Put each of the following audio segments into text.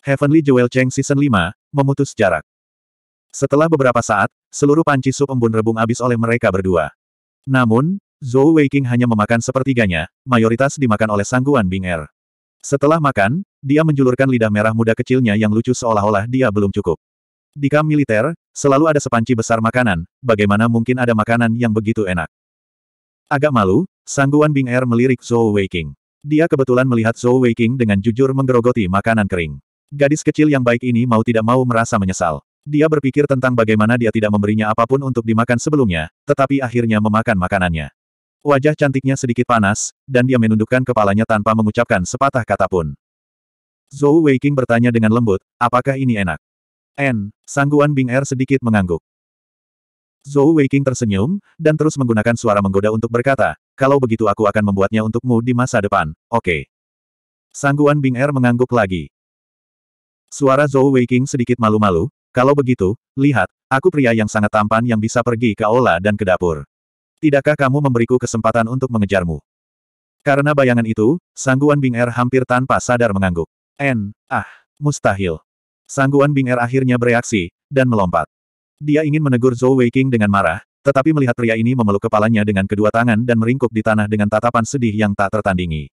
Heavenly Jewel Cheng Season 5, memutus jarak. Setelah beberapa saat, seluruh panci sup embun rebung habis oleh mereka berdua. Namun, Zhou Weiqing hanya memakan sepertiganya, mayoritas dimakan oleh sangguan Bing Er. Setelah makan, dia menjulurkan lidah merah muda kecilnya yang lucu seolah-olah dia belum cukup. Di kam militer, selalu ada sepanci besar makanan, bagaimana mungkin ada makanan yang begitu enak. Agak malu, sangguan Bing Er melirik Zhou Weiqing. Dia kebetulan melihat Zhou Weiqing dengan jujur menggerogoti makanan kering. Gadis kecil yang baik ini mau tidak mau merasa menyesal. Dia berpikir tentang bagaimana dia tidak memberinya apapun untuk dimakan sebelumnya, tetapi akhirnya memakan makanannya. Wajah cantiknya sedikit panas, dan dia menundukkan kepalanya tanpa mengucapkan sepatah kata pun. Zhou Weiking bertanya dengan lembut, apakah ini enak? En. Sangguan Bing Er sedikit mengangguk. Zhou Weiking tersenyum, dan terus menggunakan suara menggoda untuk berkata, kalau begitu aku akan membuatnya untukmu di masa depan, oke. Okay. Sangguan Bing Er mengangguk lagi. Suara Zhou Weiqing sedikit malu-malu, kalau begitu, lihat, aku pria yang sangat tampan yang bisa pergi ke aula dan ke dapur. Tidakkah kamu memberiku kesempatan untuk mengejarmu? Karena bayangan itu, Sangguan Bing Er hampir tanpa sadar mengangguk. En, ah, mustahil. Sangguan Bing Er akhirnya bereaksi, dan melompat. Dia ingin menegur Zhou Weiqing dengan marah, tetapi melihat pria ini memeluk kepalanya dengan kedua tangan dan meringkuk di tanah dengan tatapan sedih yang tak tertandingi.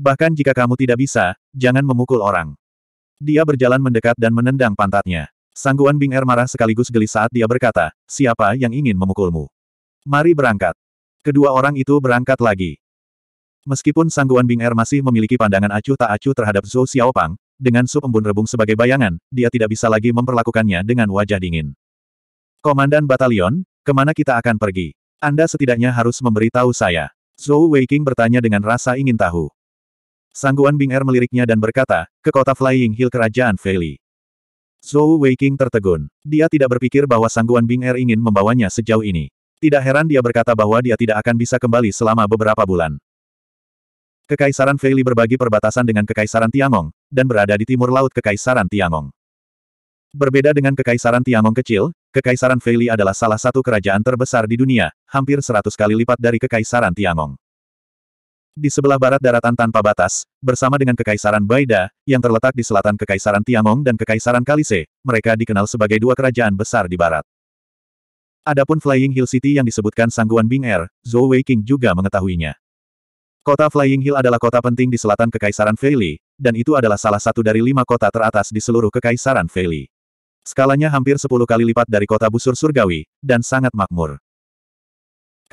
Bahkan jika kamu tidak bisa, jangan memukul orang. Dia berjalan mendekat dan menendang pantatnya. Sangguan Bing Er marah sekaligus geli saat dia berkata, siapa yang ingin memukulmu? Mari berangkat. Kedua orang itu berangkat lagi. Meskipun Sangguan Bing Er masih memiliki pandangan acuh tak acuh terhadap Zhou Xiaopang, dengan sup embun rebung sebagai bayangan, dia tidak bisa lagi memperlakukannya dengan wajah dingin. Komandan batalion, kemana kita akan pergi? Anda setidaknya harus memberitahu saya. Zhou Weiqing bertanya dengan rasa ingin tahu. Sangguan Bing Er meliriknya dan berkata, ke kota Flying Hill Kerajaan Feili. Zhou Weiqing tertegun. Dia tidak berpikir bahwa Sangguan Bing Er ingin membawanya sejauh ini. Tidak heran dia berkata bahwa dia tidak akan bisa kembali selama beberapa bulan. Kekaisaran Feili berbagi perbatasan dengan Kekaisaran Tiangong, dan berada di timur laut Kekaisaran Tiangong. Berbeda dengan Kekaisaran Tiangong kecil, Kekaisaran Feili adalah salah satu kerajaan terbesar di dunia, hampir seratus kali lipat dari Kekaisaran Tiangong. Di sebelah barat daratan tanpa batas, bersama dengan Kekaisaran Baida, yang terletak di selatan Kekaisaran Tiangong dan Kekaisaran Kalise, mereka dikenal sebagai dua kerajaan besar di barat. Adapun Flying Hill City yang disebutkan Sangguan Bing Er, Zhou Weiqing juga mengetahuinya. Kota Flying Hill adalah kota penting di selatan Kekaisaran Feili, dan itu adalah salah satu dari lima kota teratas di seluruh Kekaisaran Feili. Skalanya hampir sepuluh kali lipat dari kota busur surgawi, dan sangat makmur.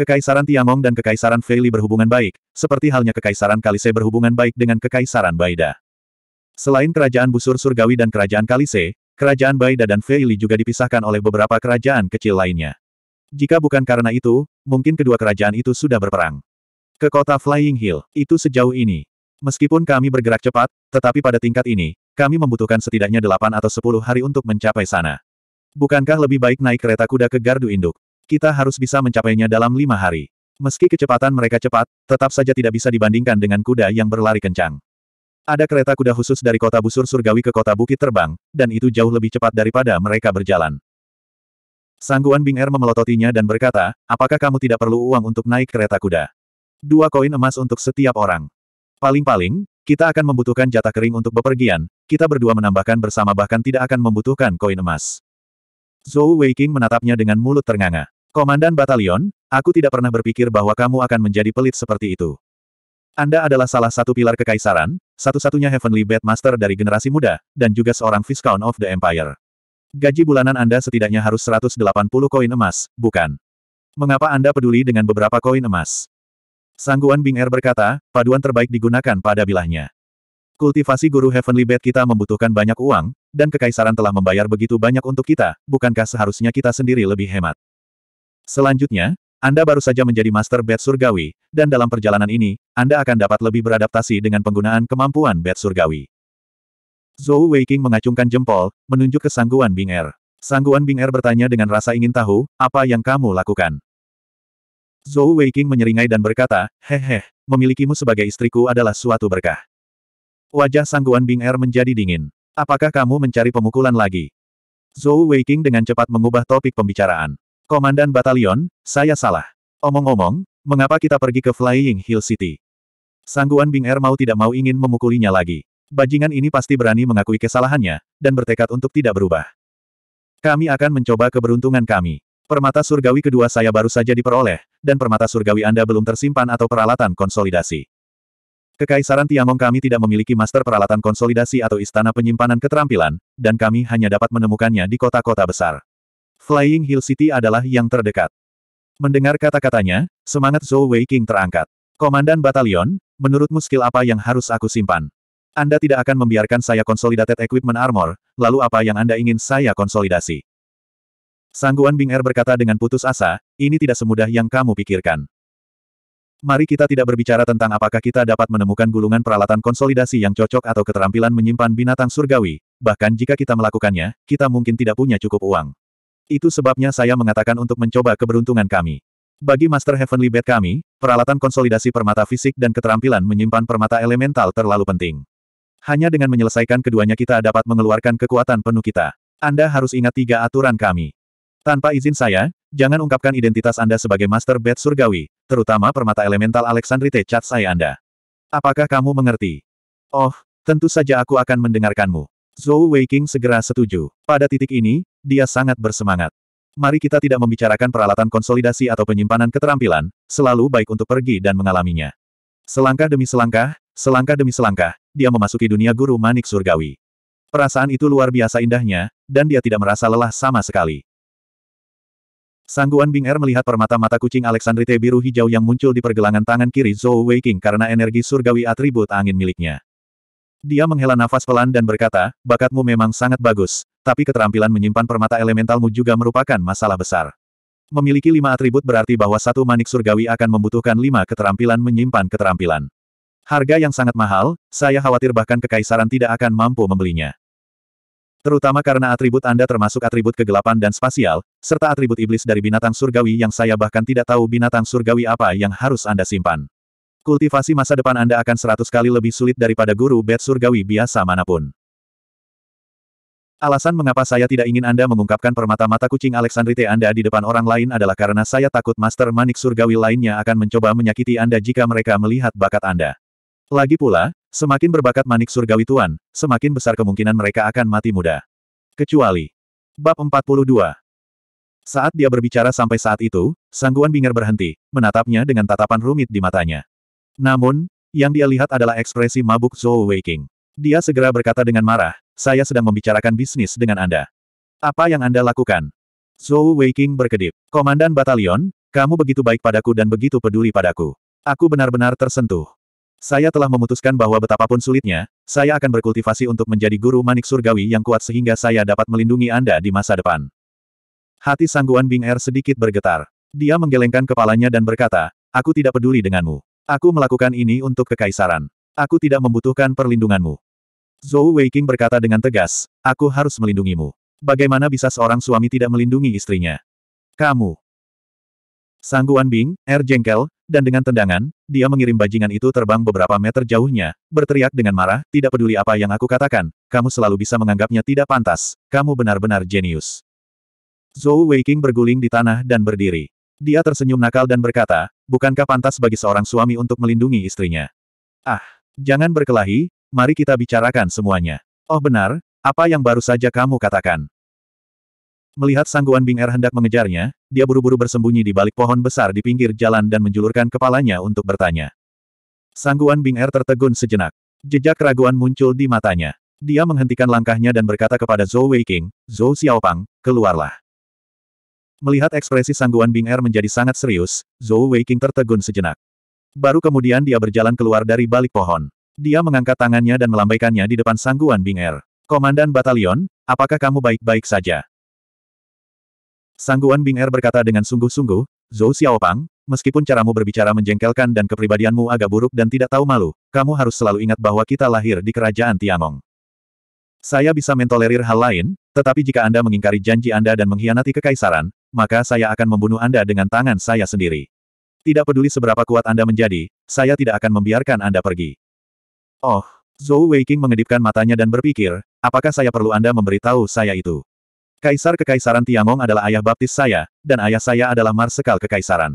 Kekaisaran Tiamong dan Kekaisaran Feili berhubungan baik, seperti halnya Kekaisaran Kalise berhubungan baik dengan Kekaisaran Baida. Selain kerajaan busur surgawi dan kerajaan Kalise, kerajaan Baida dan Feili juga dipisahkan oleh beberapa kerajaan kecil lainnya. Jika bukan karena itu, mungkin kedua kerajaan itu sudah berperang. Ke kota Flying Hill, itu sejauh ini. Meskipun kami bergerak cepat, tetapi pada tingkat ini, kami membutuhkan setidaknya delapan atau sepuluh hari untuk mencapai sana. Bukankah lebih baik naik kereta kuda ke gardu induk? Kita harus bisa mencapainya dalam lima hari. Meski kecepatan mereka cepat, tetap saja tidak bisa dibandingkan dengan kuda yang berlari kencang. Ada kereta kuda khusus dari kota busur surgawi ke kota bukit terbang, dan itu jauh lebih cepat daripada mereka berjalan. Sangguan Bing Er memelototinya dan berkata, apakah kamu tidak perlu uang untuk naik kereta kuda? Dua koin emas untuk setiap orang. Paling-paling, kita akan membutuhkan jatah kering untuk bepergian, kita berdua menambahkan bersama bahkan tidak akan membutuhkan koin emas. Zhou Weiqing menatapnya dengan mulut ternganga. Komandan Batalion, aku tidak pernah berpikir bahwa kamu akan menjadi pelit seperti itu. Anda adalah salah satu pilar kekaisaran, satu-satunya Heavenly Master dari generasi muda, dan juga seorang Viscount of the Empire. Gaji bulanan Anda setidaknya harus 180 koin emas, bukan? Mengapa Anda peduli dengan beberapa koin emas? Sangguan Bing Er berkata, paduan terbaik digunakan pada bilahnya. Kultivasi guru Heavenly Bed kita membutuhkan banyak uang, dan kekaisaran telah membayar begitu banyak untuk kita, bukankah seharusnya kita sendiri lebih hemat? Selanjutnya, Anda baru saja menjadi Master Bed Surgawi, dan dalam perjalanan ini, Anda akan dapat lebih beradaptasi dengan penggunaan kemampuan Bed Surgawi. Zhou Weiking mengacungkan jempol, menunjuk ke sangguan Bing Er. Sangguan Bing Er bertanya dengan rasa ingin tahu, apa yang kamu lakukan? Zhou Weiking menyeringai dan berkata, Hehe, memilikimu sebagai istriku adalah suatu berkah. Wajah sangguan Bing Er menjadi dingin. Apakah kamu mencari pemukulan lagi? Zhou Weiking dengan cepat mengubah topik pembicaraan. Komandan Batalion, saya salah. Omong-omong, mengapa kita pergi ke Flying Hill City? Sangguan Bing Er mau tidak mau ingin memukulinya lagi. Bajingan ini pasti berani mengakui kesalahannya, dan bertekad untuk tidak berubah. Kami akan mencoba keberuntungan kami. Permata surgawi kedua saya baru saja diperoleh, dan permata surgawi Anda belum tersimpan atau peralatan konsolidasi. Kekaisaran Tiangong kami tidak memiliki master peralatan konsolidasi atau istana penyimpanan keterampilan, dan kami hanya dapat menemukannya di kota-kota besar. Flying Hill City adalah yang terdekat. Mendengar kata-katanya, semangat Zhou Wei King terangkat. Komandan batalion, menurutmu skill apa yang harus aku simpan? Anda tidak akan membiarkan saya konsolidated equipment armor, lalu apa yang Anda ingin saya konsolidasi? Sangguan Bing Er berkata dengan putus asa, ini tidak semudah yang kamu pikirkan. Mari kita tidak berbicara tentang apakah kita dapat menemukan gulungan peralatan konsolidasi yang cocok atau keterampilan menyimpan binatang surgawi, bahkan jika kita melakukannya, kita mungkin tidak punya cukup uang. Itu sebabnya saya mengatakan untuk mencoba keberuntungan kami. Bagi Master Heavenly Bed kami, peralatan konsolidasi permata fisik dan keterampilan menyimpan permata elemental terlalu penting. Hanya dengan menyelesaikan keduanya kita dapat mengeluarkan kekuatan penuh kita. Anda harus ingat tiga aturan kami. Tanpa izin saya, jangan ungkapkan identitas Anda sebagai Master Bed Surgawi, terutama permata elemental Alexandrite Chatsai Anda. Apakah kamu mengerti? Oh, tentu saja aku akan mendengarkanmu. Zhou Weiqing segera setuju. Pada titik ini, dia sangat bersemangat. Mari kita tidak membicarakan peralatan konsolidasi atau penyimpanan keterampilan, selalu baik untuk pergi dan mengalaminya. Selangkah demi selangkah, selangkah demi selangkah, dia memasuki dunia guru manik surgawi. Perasaan itu luar biasa indahnya, dan dia tidak merasa lelah sama sekali. Sangguan Bing Er melihat permata mata kucing Alexandrite biru hijau yang muncul di pergelangan tangan kiri Zhou Weiqing karena energi surgawi atribut angin miliknya. Dia menghela nafas pelan dan berkata, bakatmu memang sangat bagus, tapi keterampilan menyimpan permata elementalmu juga merupakan masalah besar. Memiliki lima atribut berarti bahwa satu manik surgawi akan membutuhkan lima keterampilan menyimpan keterampilan. Harga yang sangat mahal, saya khawatir bahkan kekaisaran tidak akan mampu membelinya. Terutama karena atribut Anda termasuk atribut kegelapan dan spasial, serta atribut iblis dari binatang surgawi yang saya bahkan tidak tahu binatang surgawi apa yang harus Anda simpan. Kultivasi masa depan Anda akan seratus kali lebih sulit daripada guru bed surgawi biasa manapun. Alasan mengapa saya tidak ingin Anda mengungkapkan permata mata kucing Alexandrite Anda di depan orang lain adalah karena saya takut Master Manik Surgawi lainnya akan mencoba menyakiti Anda jika mereka melihat bakat Anda. Lagi pula, semakin berbakat Manik Surgawi Tuan, semakin besar kemungkinan mereka akan mati muda. Kecuali. Bab 42. Saat dia berbicara sampai saat itu, Sangguan Bingar berhenti, menatapnya dengan tatapan rumit di matanya. Namun, yang dia lihat adalah ekspresi mabuk Zhou Weiqing. Dia segera berkata dengan marah, saya sedang membicarakan bisnis dengan Anda. Apa yang Anda lakukan? Zhou Weiqing berkedip. Komandan batalion, kamu begitu baik padaku dan begitu peduli padaku. Aku benar-benar tersentuh. Saya telah memutuskan bahwa betapapun sulitnya, saya akan berkultivasi untuk menjadi guru manik surgawi yang kuat sehingga saya dapat melindungi Anda di masa depan. Hati sangguan Bing Er sedikit bergetar. Dia menggelengkan kepalanya dan berkata, aku tidak peduli denganmu. Aku melakukan ini untuk kekaisaran. Aku tidak membutuhkan perlindunganmu. Zhou Weiqing berkata dengan tegas, aku harus melindungimu. Bagaimana bisa seorang suami tidak melindungi istrinya? Kamu. Sangguan Bing, Er jengkel, dan dengan tendangan, dia mengirim bajingan itu terbang beberapa meter jauhnya, berteriak dengan marah, tidak peduli apa yang aku katakan, kamu selalu bisa menganggapnya tidak pantas, kamu benar-benar jenius. Zhou Weiqing berguling di tanah dan berdiri. Dia tersenyum nakal dan berkata, bukankah pantas bagi seorang suami untuk melindungi istrinya? Ah, jangan berkelahi, mari kita bicarakan semuanya. Oh benar, apa yang baru saja kamu katakan? Melihat sangguan Bing Er hendak mengejarnya, dia buru-buru bersembunyi di balik pohon besar di pinggir jalan dan menjulurkan kepalanya untuk bertanya. Sangguan Bing Er tertegun sejenak. Jejak keraguan muncul di matanya. Dia menghentikan langkahnya dan berkata kepada Zhou Weiqing, Zhou Xiaopang, keluarlah. Melihat ekspresi sangguan Bing Er menjadi sangat serius, Zhou Weiqing tertegun sejenak. Baru kemudian dia berjalan keluar dari balik pohon. Dia mengangkat tangannya dan melambaikannya di depan sangguan Bing Er. Komandan Batalion, apakah kamu baik-baik saja? Sangguan Bing Er berkata dengan sungguh-sungguh, Zhou Xiaopang, meskipun caramu berbicara menjengkelkan dan kepribadianmu agak buruk dan tidak tahu malu, kamu harus selalu ingat bahwa kita lahir di kerajaan Tiangong. Saya bisa mentolerir hal lain, tetapi jika Anda mengingkari janji Anda dan mengkhianati kekaisaran, maka saya akan membunuh Anda dengan tangan saya sendiri. Tidak peduli seberapa kuat Anda menjadi, saya tidak akan membiarkan Anda pergi. Oh, Zhou Weiqing mengedipkan matanya dan berpikir, apakah saya perlu Anda memberitahu saya itu? Kaisar Kekaisaran Tiangong adalah ayah baptis saya, dan ayah saya adalah marsekal kekaisaran.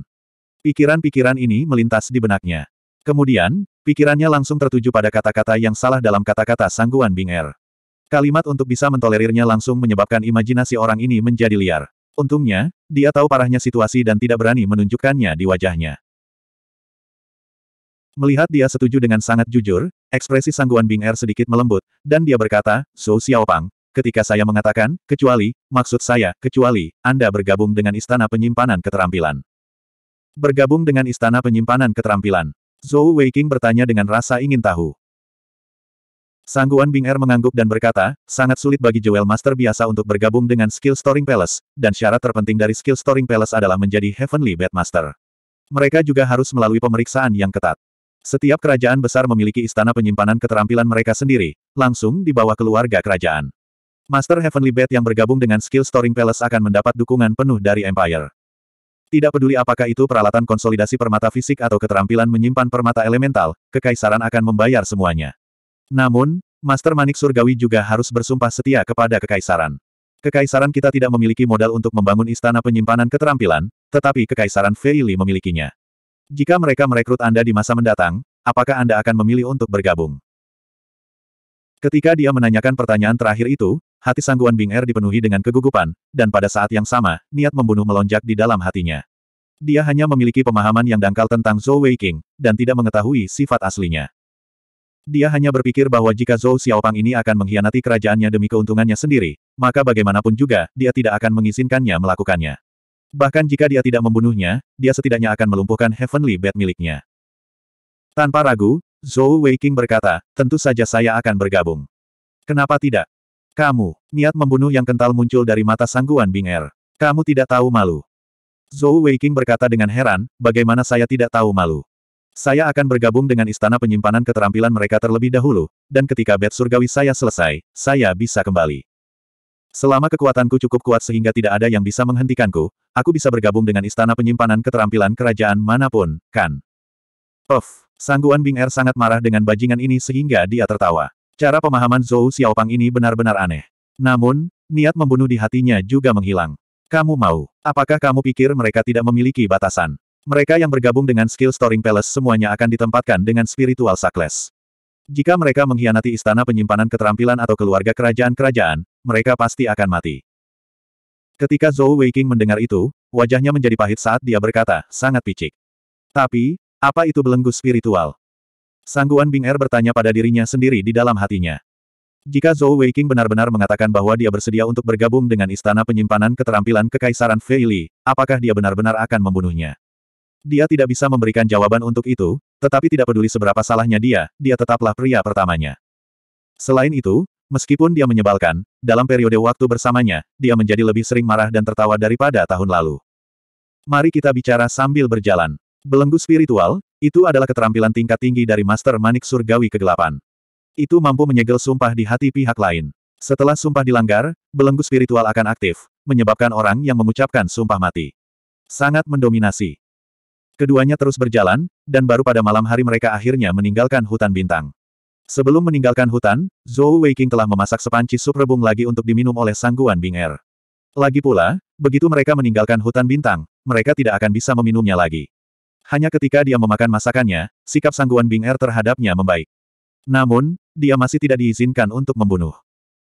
Pikiran-pikiran ini melintas di benaknya. Kemudian, pikirannya langsung tertuju pada kata-kata yang salah dalam kata-kata sangguan Bing'er. Kalimat untuk bisa mentolerirnya langsung menyebabkan imajinasi orang ini menjadi liar. Untungnya, dia tahu parahnya situasi dan tidak berani menunjukkannya di wajahnya. Melihat dia setuju dengan sangat jujur, ekspresi sangguan Bing Er sedikit melembut, dan dia berkata, Zhou Xiaopang, ketika saya mengatakan, kecuali, maksud saya, kecuali, Anda bergabung dengan Istana Penyimpanan Keterampilan. Bergabung dengan Istana Penyimpanan Keterampilan. Zhou Weiqing bertanya dengan rasa ingin tahu. Sangguan Bing Er mengangguk dan berkata, sangat sulit bagi Jewel Master biasa untuk bergabung dengan Skill Storing Palace, dan syarat terpenting dari Skill Storing Palace adalah menjadi Heavenly Master. Mereka juga harus melalui pemeriksaan yang ketat. Setiap kerajaan besar memiliki istana penyimpanan keterampilan mereka sendiri, langsung di bawah keluarga kerajaan. Master Heavenly Bed yang bergabung dengan Skill Storing Palace akan mendapat dukungan penuh dari Empire. Tidak peduli apakah itu peralatan konsolidasi permata fisik atau keterampilan menyimpan permata elemental, kekaisaran akan membayar semuanya. Namun, Master Manik Surgawi juga harus bersumpah setia kepada kekaisaran. Kekaisaran kita tidak memiliki modal untuk membangun istana penyimpanan keterampilan, tetapi kekaisaran Feili memilikinya. Jika mereka merekrut Anda di masa mendatang, apakah Anda akan memilih untuk bergabung? Ketika dia menanyakan pertanyaan terakhir itu, hati sangguan Bing Er dipenuhi dengan kegugupan, dan pada saat yang sama, niat membunuh melonjak di dalam hatinya. Dia hanya memiliki pemahaman yang dangkal tentang Zhou Weiqing, dan tidak mengetahui sifat aslinya. Dia hanya berpikir bahwa jika Zhou Xiaopang ini akan mengkhianati kerajaannya demi keuntungannya sendiri, maka bagaimanapun juga, dia tidak akan mengizinkannya melakukannya. Bahkan jika dia tidak membunuhnya, dia setidaknya akan melumpuhkan Heavenly Bed miliknya. Tanpa ragu, Zhou Weiqing berkata, tentu saja saya akan bergabung. Kenapa tidak? Kamu, niat membunuh yang kental muncul dari mata sangguan Bing Er. Kamu tidak tahu malu. Zhou Weiqing berkata dengan heran, bagaimana saya tidak tahu malu. Saya akan bergabung dengan istana penyimpanan keterampilan mereka terlebih dahulu, dan ketika bed surgawi saya selesai, saya bisa kembali. Selama kekuatanku cukup kuat sehingga tidak ada yang bisa menghentikanku, aku bisa bergabung dengan istana penyimpanan keterampilan kerajaan manapun, kan? Of, sangguan Bing Er sangat marah dengan bajingan ini sehingga dia tertawa. Cara pemahaman Zhou Xiaopang ini benar-benar aneh. Namun, niat membunuh di hatinya juga menghilang. Kamu mau, apakah kamu pikir mereka tidak memiliki batasan? Mereka yang bergabung dengan skill Storing Palace semuanya akan ditempatkan dengan spiritual sakles. Jika mereka mengkhianati istana penyimpanan keterampilan atau keluarga kerajaan-kerajaan, mereka pasti akan mati. Ketika Zhou Weiking mendengar itu, wajahnya menjadi pahit saat dia berkata, sangat picik. Tapi, apa itu belenggu spiritual? Sangguan Bing Er bertanya pada dirinya sendiri di dalam hatinya. Jika Zhou Weiking benar-benar mengatakan bahwa dia bersedia untuk bergabung dengan Istana Penyimpanan Keterampilan Kekaisaran Feili, apakah dia benar-benar akan membunuhnya? Dia tidak bisa memberikan jawaban untuk itu, tetapi tidak peduli seberapa salahnya dia, dia tetaplah pria pertamanya. Selain itu, meskipun dia menyebalkan, dalam periode waktu bersamanya, dia menjadi lebih sering marah dan tertawa daripada tahun lalu. Mari kita bicara sambil berjalan. Belenggu spiritual, itu adalah keterampilan tingkat tinggi dari Master Manik Surgawi Kegelapan. Itu mampu menyegel sumpah di hati pihak lain. Setelah sumpah dilanggar, belenggu spiritual akan aktif, menyebabkan orang yang mengucapkan sumpah mati. Sangat mendominasi. Keduanya terus berjalan, dan baru pada malam hari mereka akhirnya meninggalkan hutan bintang. Sebelum meninggalkan hutan, Zhou Weiqing telah memasak sepanci sup rebung lagi untuk diminum oleh sangguan Bing Er. Lagi pula, begitu mereka meninggalkan hutan bintang, mereka tidak akan bisa meminumnya lagi. Hanya ketika dia memakan masakannya, sikap sangguan Bing Er terhadapnya membaik. Namun, dia masih tidak diizinkan untuk membunuh.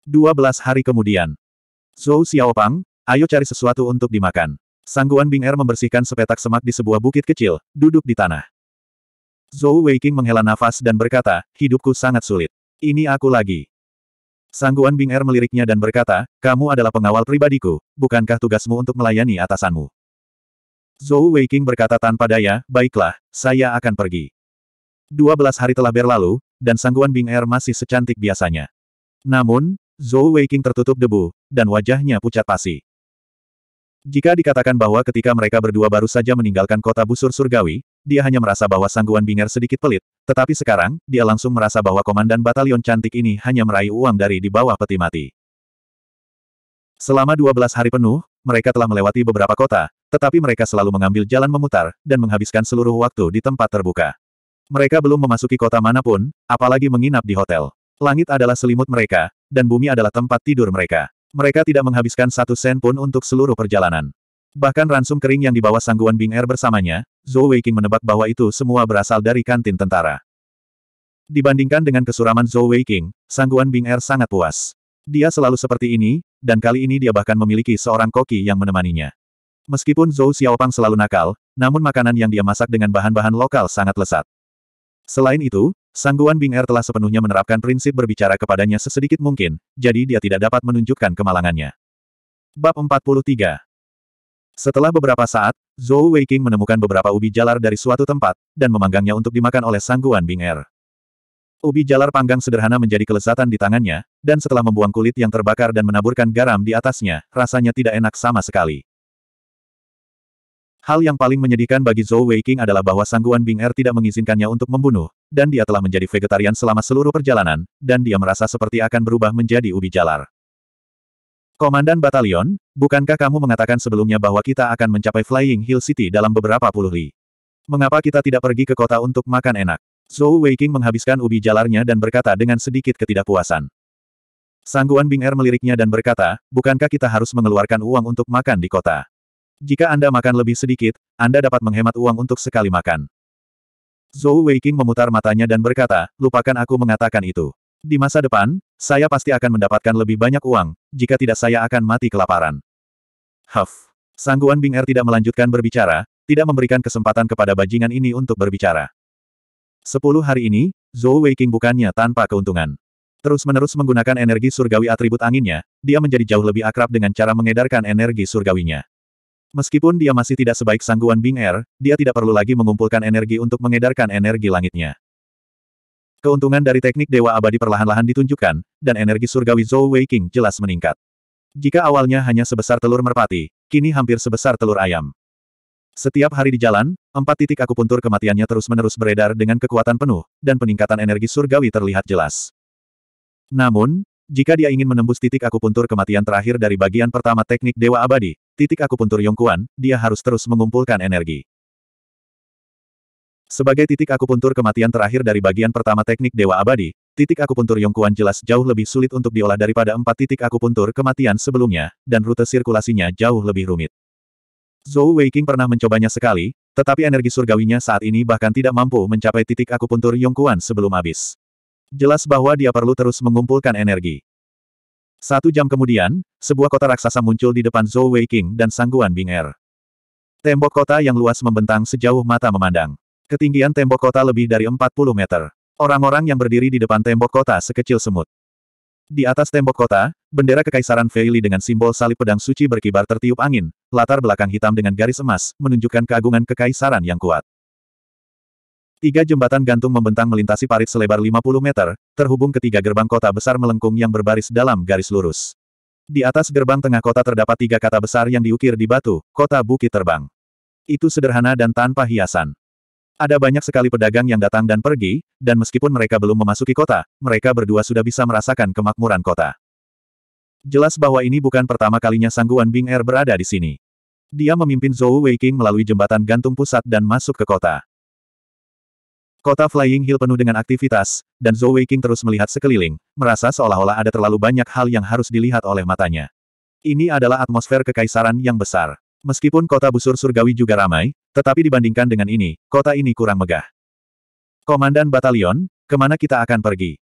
12 hari kemudian. Zhou Xiaopang, ayo cari sesuatu untuk dimakan. Sangguan Bing Er membersihkan sepetak semak di sebuah bukit kecil, duduk di tanah. Zhou Weiqing menghela nafas dan berkata, hidupku sangat sulit. Ini aku lagi. Sangguan Bing Er meliriknya dan berkata, kamu adalah pengawal pribadiku, bukankah tugasmu untuk melayani atasanmu? Zhou Weiqing berkata tanpa daya, baiklah, saya akan pergi. Dua belas hari telah berlalu, dan Sangguan Bing Er masih secantik biasanya. Namun, Zhou Weiqing tertutup debu, dan wajahnya pucat pasi. Jika dikatakan bahwa ketika mereka berdua baru saja meninggalkan kota busur surgawi, dia hanya merasa bahwa sangguan Binger sedikit pelit, tetapi sekarang, dia langsung merasa bahwa komandan batalion cantik ini hanya meraih uang dari di bawah peti mati. Selama 12 hari penuh, mereka telah melewati beberapa kota, tetapi mereka selalu mengambil jalan memutar, dan menghabiskan seluruh waktu di tempat terbuka. Mereka belum memasuki kota manapun, apalagi menginap di hotel. Langit adalah selimut mereka, dan bumi adalah tempat tidur mereka. Mereka tidak menghabiskan satu sen pun untuk seluruh perjalanan. Bahkan ransum kering yang dibawa sangguan Bing Er bersamanya, Zhou Weiqing menebak bahwa itu semua berasal dari kantin tentara. Dibandingkan dengan kesuraman Zhou Weiqing, sangguan Bing Er sangat puas. Dia selalu seperti ini, dan kali ini dia bahkan memiliki seorang koki yang menemaninya. Meskipun Zhou Xiaopang selalu nakal, namun makanan yang dia masak dengan bahan-bahan lokal sangat lesat. Selain itu, Sangguan Bing Er telah sepenuhnya menerapkan prinsip berbicara kepadanya sesedikit mungkin, jadi dia tidak dapat menunjukkan kemalangannya. Bab 43 Setelah beberapa saat, Zhou Weiqing menemukan beberapa ubi jalar dari suatu tempat, dan memanggangnya untuk dimakan oleh Sangguan Bing Er. Ubi jalar panggang sederhana menjadi kelezatan di tangannya, dan setelah membuang kulit yang terbakar dan menaburkan garam di atasnya, rasanya tidak enak sama sekali. Hal yang paling menyedihkan bagi Zhou Weiqing adalah bahwa sangguan Bing Er tidak mengizinkannya untuk membunuh, dan dia telah menjadi vegetarian selama seluruh perjalanan, dan dia merasa seperti akan berubah menjadi ubi jalar. Komandan Batalion, bukankah kamu mengatakan sebelumnya bahwa kita akan mencapai Flying Hill City dalam beberapa puluh li? Mengapa kita tidak pergi ke kota untuk makan enak? Zhou Weiqing menghabiskan ubi jalarnya dan berkata dengan sedikit ketidakpuasan. Sangguan Bing Er meliriknya dan berkata, bukankah kita harus mengeluarkan uang untuk makan di kota? Jika Anda makan lebih sedikit, Anda dapat menghemat uang untuk sekali makan. Zhou Weiqing memutar matanya dan berkata, lupakan aku mengatakan itu. Di masa depan, saya pasti akan mendapatkan lebih banyak uang, jika tidak saya akan mati kelaparan. Huff. Sangguan Bing Er tidak melanjutkan berbicara, tidak memberikan kesempatan kepada bajingan ini untuk berbicara. Sepuluh hari ini, Zhou Weiqing bukannya tanpa keuntungan. Terus-menerus menggunakan energi surgawi atribut anginnya, dia menjadi jauh lebih akrab dengan cara mengedarkan energi surgawinya. Meskipun dia masih tidak sebaik sangguan Bing Er, dia tidak perlu lagi mengumpulkan energi untuk mengedarkan energi langitnya. Keuntungan dari teknik Dewa Abadi perlahan-lahan ditunjukkan, dan energi surgawi Zhou Wei King jelas meningkat. Jika awalnya hanya sebesar telur merpati, kini hampir sebesar telur ayam. Setiap hari di jalan, empat titik akupuntur kematiannya terus-menerus beredar dengan kekuatan penuh, dan peningkatan energi surgawi terlihat jelas. Namun, jika dia ingin menembus titik akupuntur kematian terakhir dari bagian pertama teknik Dewa Abadi, titik akupuntur Yongkuan, dia harus terus mengumpulkan energi. Sebagai titik akupuntur kematian terakhir dari bagian pertama teknik Dewa Abadi, titik akupuntur Yongkuan jelas jauh lebih sulit untuk diolah daripada empat titik akupuntur kematian sebelumnya, dan rute sirkulasinya jauh lebih rumit. Zhou Weiqing pernah mencobanya sekali, tetapi energi surgawinya saat ini bahkan tidak mampu mencapai titik akupuntur Yongkuan sebelum habis. Jelas bahwa dia perlu terus mengumpulkan energi. Satu jam kemudian, sebuah kota raksasa muncul di depan Zhou Wei King dan sangguan Bing Er. Tembok kota yang luas membentang sejauh mata memandang. Ketinggian tembok kota lebih dari 40 meter. Orang-orang yang berdiri di depan tembok kota sekecil semut. Di atas tembok kota, bendera Kekaisaran Feili dengan simbol salib pedang suci berkibar tertiup angin, latar belakang hitam dengan garis emas, menunjukkan keagungan kekaisaran yang kuat. Tiga jembatan gantung membentang melintasi parit selebar 50 meter, terhubung ke tiga gerbang kota besar melengkung yang berbaris dalam garis lurus. Di atas gerbang tengah kota terdapat tiga kata besar yang diukir di batu, kota bukit terbang. Itu sederhana dan tanpa hiasan. Ada banyak sekali pedagang yang datang dan pergi, dan meskipun mereka belum memasuki kota, mereka berdua sudah bisa merasakan kemakmuran kota. Jelas bahwa ini bukan pertama kalinya sangguan Bing Er berada di sini. Dia memimpin Zhou Weiking melalui jembatan gantung pusat dan masuk ke kota. Kota Flying Hill penuh dengan aktivitas, dan Zhou Weiqing terus melihat sekeliling, merasa seolah-olah ada terlalu banyak hal yang harus dilihat oleh matanya. Ini adalah atmosfer kekaisaran yang besar. Meskipun kota busur surgawi juga ramai, tetapi dibandingkan dengan ini, kota ini kurang megah. Komandan Batalion, kemana kita akan pergi?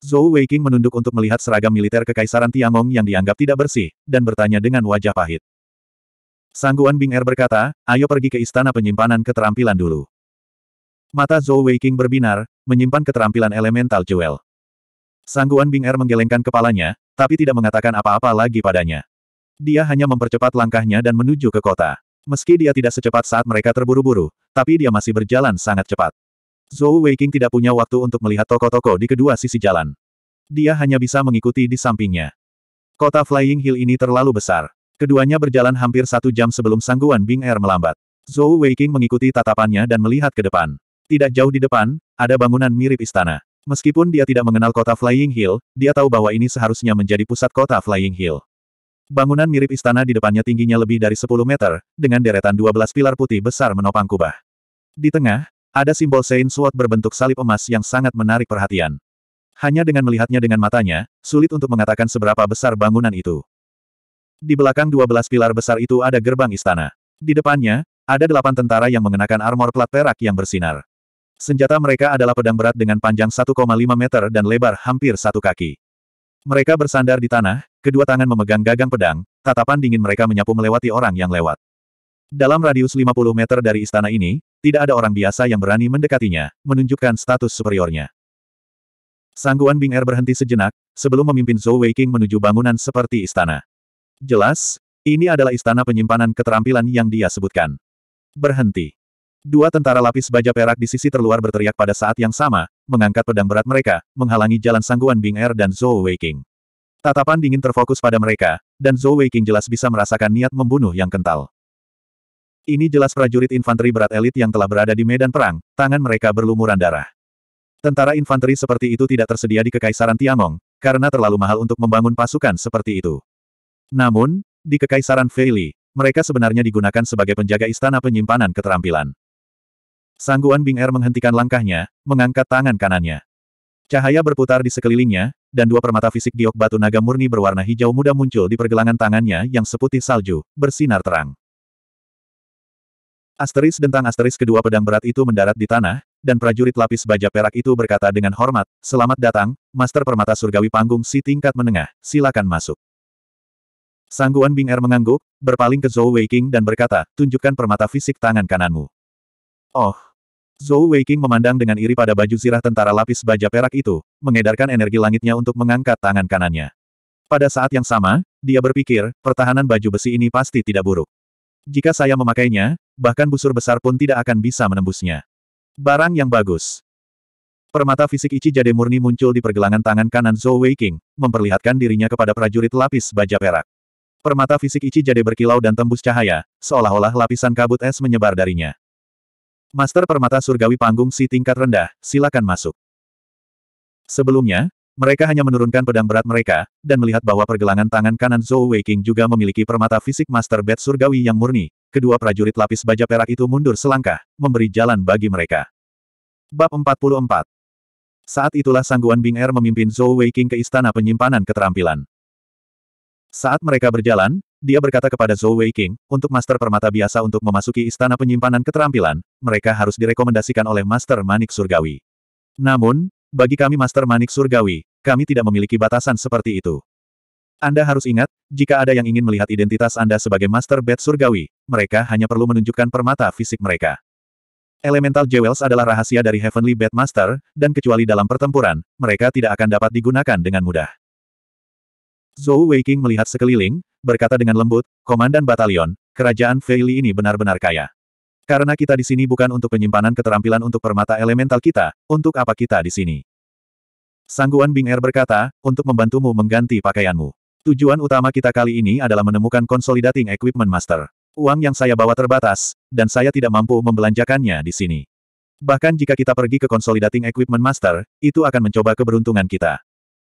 Zhou Weiqing menunduk untuk melihat seragam militer kekaisaran Tiangong yang dianggap tidak bersih, dan bertanya dengan wajah pahit. Sangguan Bing Er berkata, ayo pergi ke istana penyimpanan keterampilan dulu. Mata Zhou Weiqing berbinar, menyimpan keterampilan elemental jewel. Sangguan Bing Er menggelengkan kepalanya, tapi tidak mengatakan apa-apa lagi padanya. Dia hanya mempercepat langkahnya dan menuju ke kota. Meski dia tidak secepat saat mereka terburu-buru, tapi dia masih berjalan sangat cepat. Zhou Weiqing tidak punya waktu untuk melihat toko-toko di kedua sisi jalan. Dia hanya bisa mengikuti di sampingnya. Kota Flying Hill ini terlalu besar. Keduanya berjalan hampir satu jam sebelum sangguan Bing Er melambat. Zhou Weiqing mengikuti tatapannya dan melihat ke depan. Tidak jauh di depan, ada bangunan mirip istana. Meskipun dia tidak mengenal kota Flying Hill, dia tahu bahwa ini seharusnya menjadi pusat kota Flying Hill. Bangunan mirip istana di depannya tingginya lebih dari 10 meter, dengan deretan 12 pilar putih besar menopang kubah. Di tengah, ada simbol Saint Sword berbentuk salib emas yang sangat menarik perhatian. Hanya dengan melihatnya dengan matanya, sulit untuk mengatakan seberapa besar bangunan itu. Di belakang 12 pilar besar itu ada gerbang istana. Di depannya, ada delapan tentara yang mengenakan armor plat perak yang bersinar. Senjata mereka adalah pedang berat dengan panjang 1,5 meter dan lebar hampir satu kaki. Mereka bersandar di tanah, kedua tangan memegang gagang pedang, tatapan dingin mereka menyapu melewati orang yang lewat. Dalam radius 50 meter dari istana ini, tidak ada orang biasa yang berani mendekatinya, menunjukkan status superiornya. Sangguan Bing Er berhenti sejenak, sebelum memimpin Zhou Weiqing menuju bangunan seperti istana. Jelas, ini adalah istana penyimpanan keterampilan yang dia sebutkan. Berhenti. Dua tentara lapis baja perak di sisi terluar berteriak pada saat yang sama, mengangkat pedang berat mereka, menghalangi jalan sangguan Bing Er dan Zhou Weiqing. Tatapan dingin terfokus pada mereka, dan Zhou Weiqing jelas bisa merasakan niat membunuh yang kental. Ini jelas prajurit infanteri berat elit yang telah berada di medan perang, tangan mereka berlumuran darah. Tentara infanteri seperti itu tidak tersedia di Kekaisaran Tiangong, karena terlalu mahal untuk membangun pasukan seperti itu. Namun, di Kekaisaran Feili, mereka sebenarnya digunakan sebagai penjaga istana penyimpanan keterampilan. Sangguan Bing Er menghentikan langkahnya, mengangkat tangan kanannya. Cahaya berputar di sekelilingnya, dan dua permata fisik giok batu naga murni berwarna hijau muda muncul di pergelangan tangannya yang seputih salju, bersinar terang. Asteris dentang asteris kedua pedang berat itu mendarat di tanah, dan prajurit lapis baja perak itu berkata dengan hormat, Selamat datang, Master Permata Surgawi Panggung si tingkat menengah, silakan masuk. Sangguan Bing Er mengangguk, berpaling ke Zhou Weiqing dan berkata, tunjukkan permata fisik tangan kananmu. Oh, Zhou Weiqing memandang dengan iri pada baju zirah tentara lapis baja perak itu, mengedarkan energi langitnya untuk mengangkat tangan kanannya. Pada saat yang sama, dia berpikir, pertahanan baju besi ini pasti tidak buruk. Jika saya memakainya, bahkan busur besar pun tidak akan bisa menembusnya. Barang yang bagus. Permata fisik jade murni muncul di pergelangan tangan kanan Zhou Weiqing, memperlihatkan dirinya kepada prajurit lapis baja perak. Permata fisik jade berkilau dan tembus cahaya, seolah-olah lapisan kabut es menyebar darinya. Master Permata Surgawi Panggung Si tingkat rendah, silakan masuk. Sebelumnya, mereka hanya menurunkan pedang berat mereka, dan melihat bahwa pergelangan tangan kanan Zhou Weiqing juga memiliki permata fisik Master Bed Surgawi yang murni. Kedua prajurit lapis baja perak itu mundur selangkah, memberi jalan bagi mereka. Bab 44 Saat itulah Sangguan Bing Er memimpin Zhou Weiqing ke Istana Penyimpanan Keterampilan. Saat mereka berjalan, dia berkata kepada Zhou Wei King, untuk Master Permata biasa untuk memasuki Istana Penyimpanan Keterampilan, mereka harus direkomendasikan oleh Master Manik Surgawi. Namun, bagi kami Master Manik Surgawi, kami tidak memiliki batasan seperti itu. Anda harus ingat, jika ada yang ingin melihat identitas Anda sebagai Master Bed Surgawi, mereka hanya perlu menunjukkan permata fisik mereka. Elemental Jewels adalah rahasia dari Heavenly Bed Master, dan kecuali dalam pertempuran, mereka tidak akan dapat digunakan dengan mudah. Zhou Weiqing melihat sekeliling, berkata dengan lembut, Komandan Batalion, kerajaan Feili ini benar-benar kaya. Karena kita di sini bukan untuk penyimpanan keterampilan untuk permata elemental kita, untuk apa kita di sini? Sangguan Bing Er berkata, untuk membantumu mengganti pakaianmu. Tujuan utama kita kali ini adalah menemukan Consolidating Equipment Master. Uang yang saya bawa terbatas, dan saya tidak mampu membelanjakannya di sini. Bahkan jika kita pergi ke Consolidating Equipment Master, itu akan mencoba keberuntungan kita.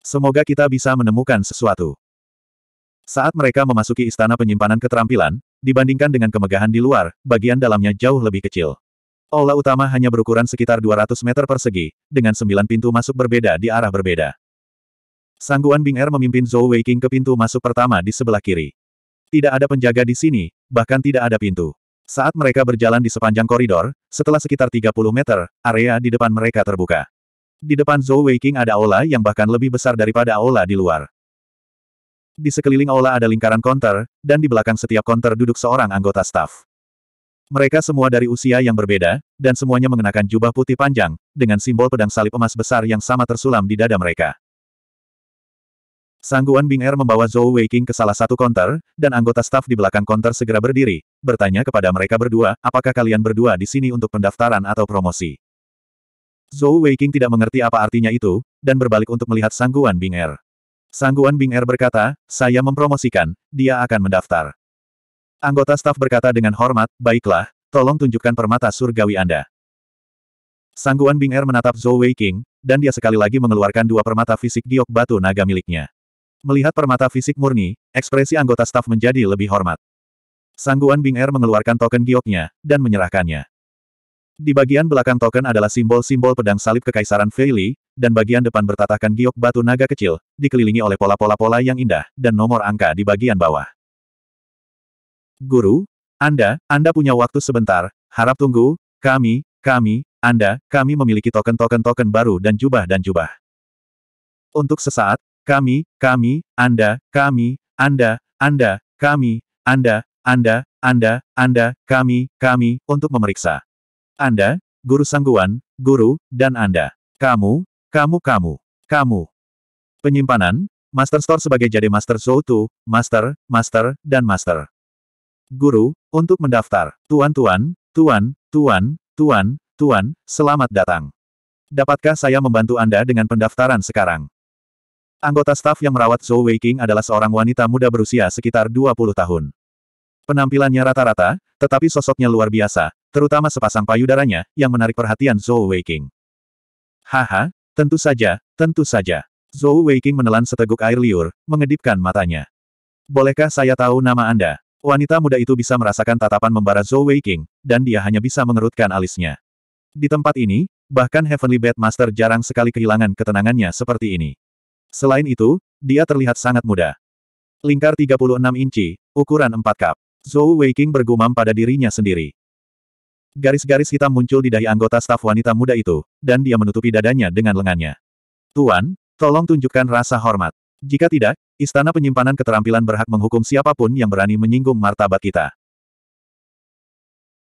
Semoga kita bisa menemukan sesuatu. Saat mereka memasuki istana penyimpanan keterampilan, dibandingkan dengan kemegahan di luar, bagian dalamnya jauh lebih kecil. Aula utama hanya berukuran sekitar 200 meter persegi, dengan sembilan pintu masuk berbeda di arah berbeda. Sangguan Bing Er memimpin Zhou Weiqing ke pintu masuk pertama di sebelah kiri. Tidak ada penjaga di sini, bahkan tidak ada pintu. Saat mereka berjalan di sepanjang koridor, setelah sekitar 30 meter, area di depan mereka terbuka. Di depan Zhou Weiqing ada aula yang bahkan lebih besar daripada aula di luar. Di sekeliling aula ada lingkaran konter, dan di belakang setiap konter duduk seorang anggota staf. Mereka semua dari usia yang berbeda, dan semuanya mengenakan jubah putih panjang, dengan simbol pedang salib emas besar yang sama tersulam di dada mereka. Sangguan Bing Er membawa Zhou Weiqing ke salah satu konter, dan anggota staf di belakang konter segera berdiri, bertanya kepada mereka berdua, apakah kalian berdua di sini untuk pendaftaran atau promosi? Zhou Weiqing tidak mengerti apa artinya itu, dan berbalik untuk melihat Sangguan Bing Er. Sangguan Bing Er berkata, saya mempromosikan, dia akan mendaftar. Anggota staf berkata dengan hormat, baiklah, tolong tunjukkan permata surgawi Anda. Sangguan Bing Er menatap Zhou Wei King, dan dia sekali lagi mengeluarkan dua permata fisik giok batu naga miliknya. Melihat permata fisik murni, ekspresi anggota staf menjadi lebih hormat. Sangguan Bing Er mengeluarkan token gioknya, dan menyerahkannya. Di bagian belakang token adalah simbol-simbol pedang salib kekaisaran Feili, dan bagian depan bertatahkan giok batu naga kecil, dikelilingi oleh pola-pola-pola yang indah, dan nomor angka di bagian bawah. Guru, Anda, Anda punya waktu sebentar, harap tunggu, kami, kami, Anda, kami memiliki token-token-token baru dan jubah dan jubah. Untuk sesaat, kami, kami, Anda, kami, Anda, Anda, kami, Anda, Anda, Anda, Anda, kami, kami, untuk memeriksa. Anda, Guru Sangguan, Guru, dan Anda. Kamu, kamu kamu, kamu. Penyimpanan, Master Store sebagai jadi Master Zoutu, Master, Master, dan Master. Guru, untuk mendaftar, Tuan-Tuan, Tuan, Tuan, Tuan, Tuan, selamat datang. Dapatkah saya membantu Anda dengan pendaftaran sekarang? Anggota staf yang merawat Zhou Weiqing adalah seorang wanita muda berusia sekitar 20 tahun. Penampilannya rata-rata, tetapi sosoknya luar biasa, terutama sepasang payudaranya, yang menarik perhatian Zhou Weiqing. Haha, tentu saja, tentu saja. Zhou Weiqing menelan seteguk air liur, mengedipkan matanya. Bolehkah saya tahu nama Anda? Wanita muda itu bisa merasakan tatapan membara Zhou Weiqing, dan dia hanya bisa mengerutkan alisnya. Di tempat ini, bahkan Heavenly Bad Master jarang sekali kehilangan ketenangannya seperti ini. Selain itu, dia terlihat sangat muda. Lingkar 36 inci, ukuran 4 cup. Zhou Weiqing bergumam pada dirinya sendiri. Garis-garis hitam muncul di dahi anggota staf wanita muda itu, dan dia menutupi dadanya dengan lengannya. Tuan, tolong tunjukkan rasa hormat. Jika tidak, Istana Penyimpanan Keterampilan berhak menghukum siapapun yang berani menyinggung martabat kita.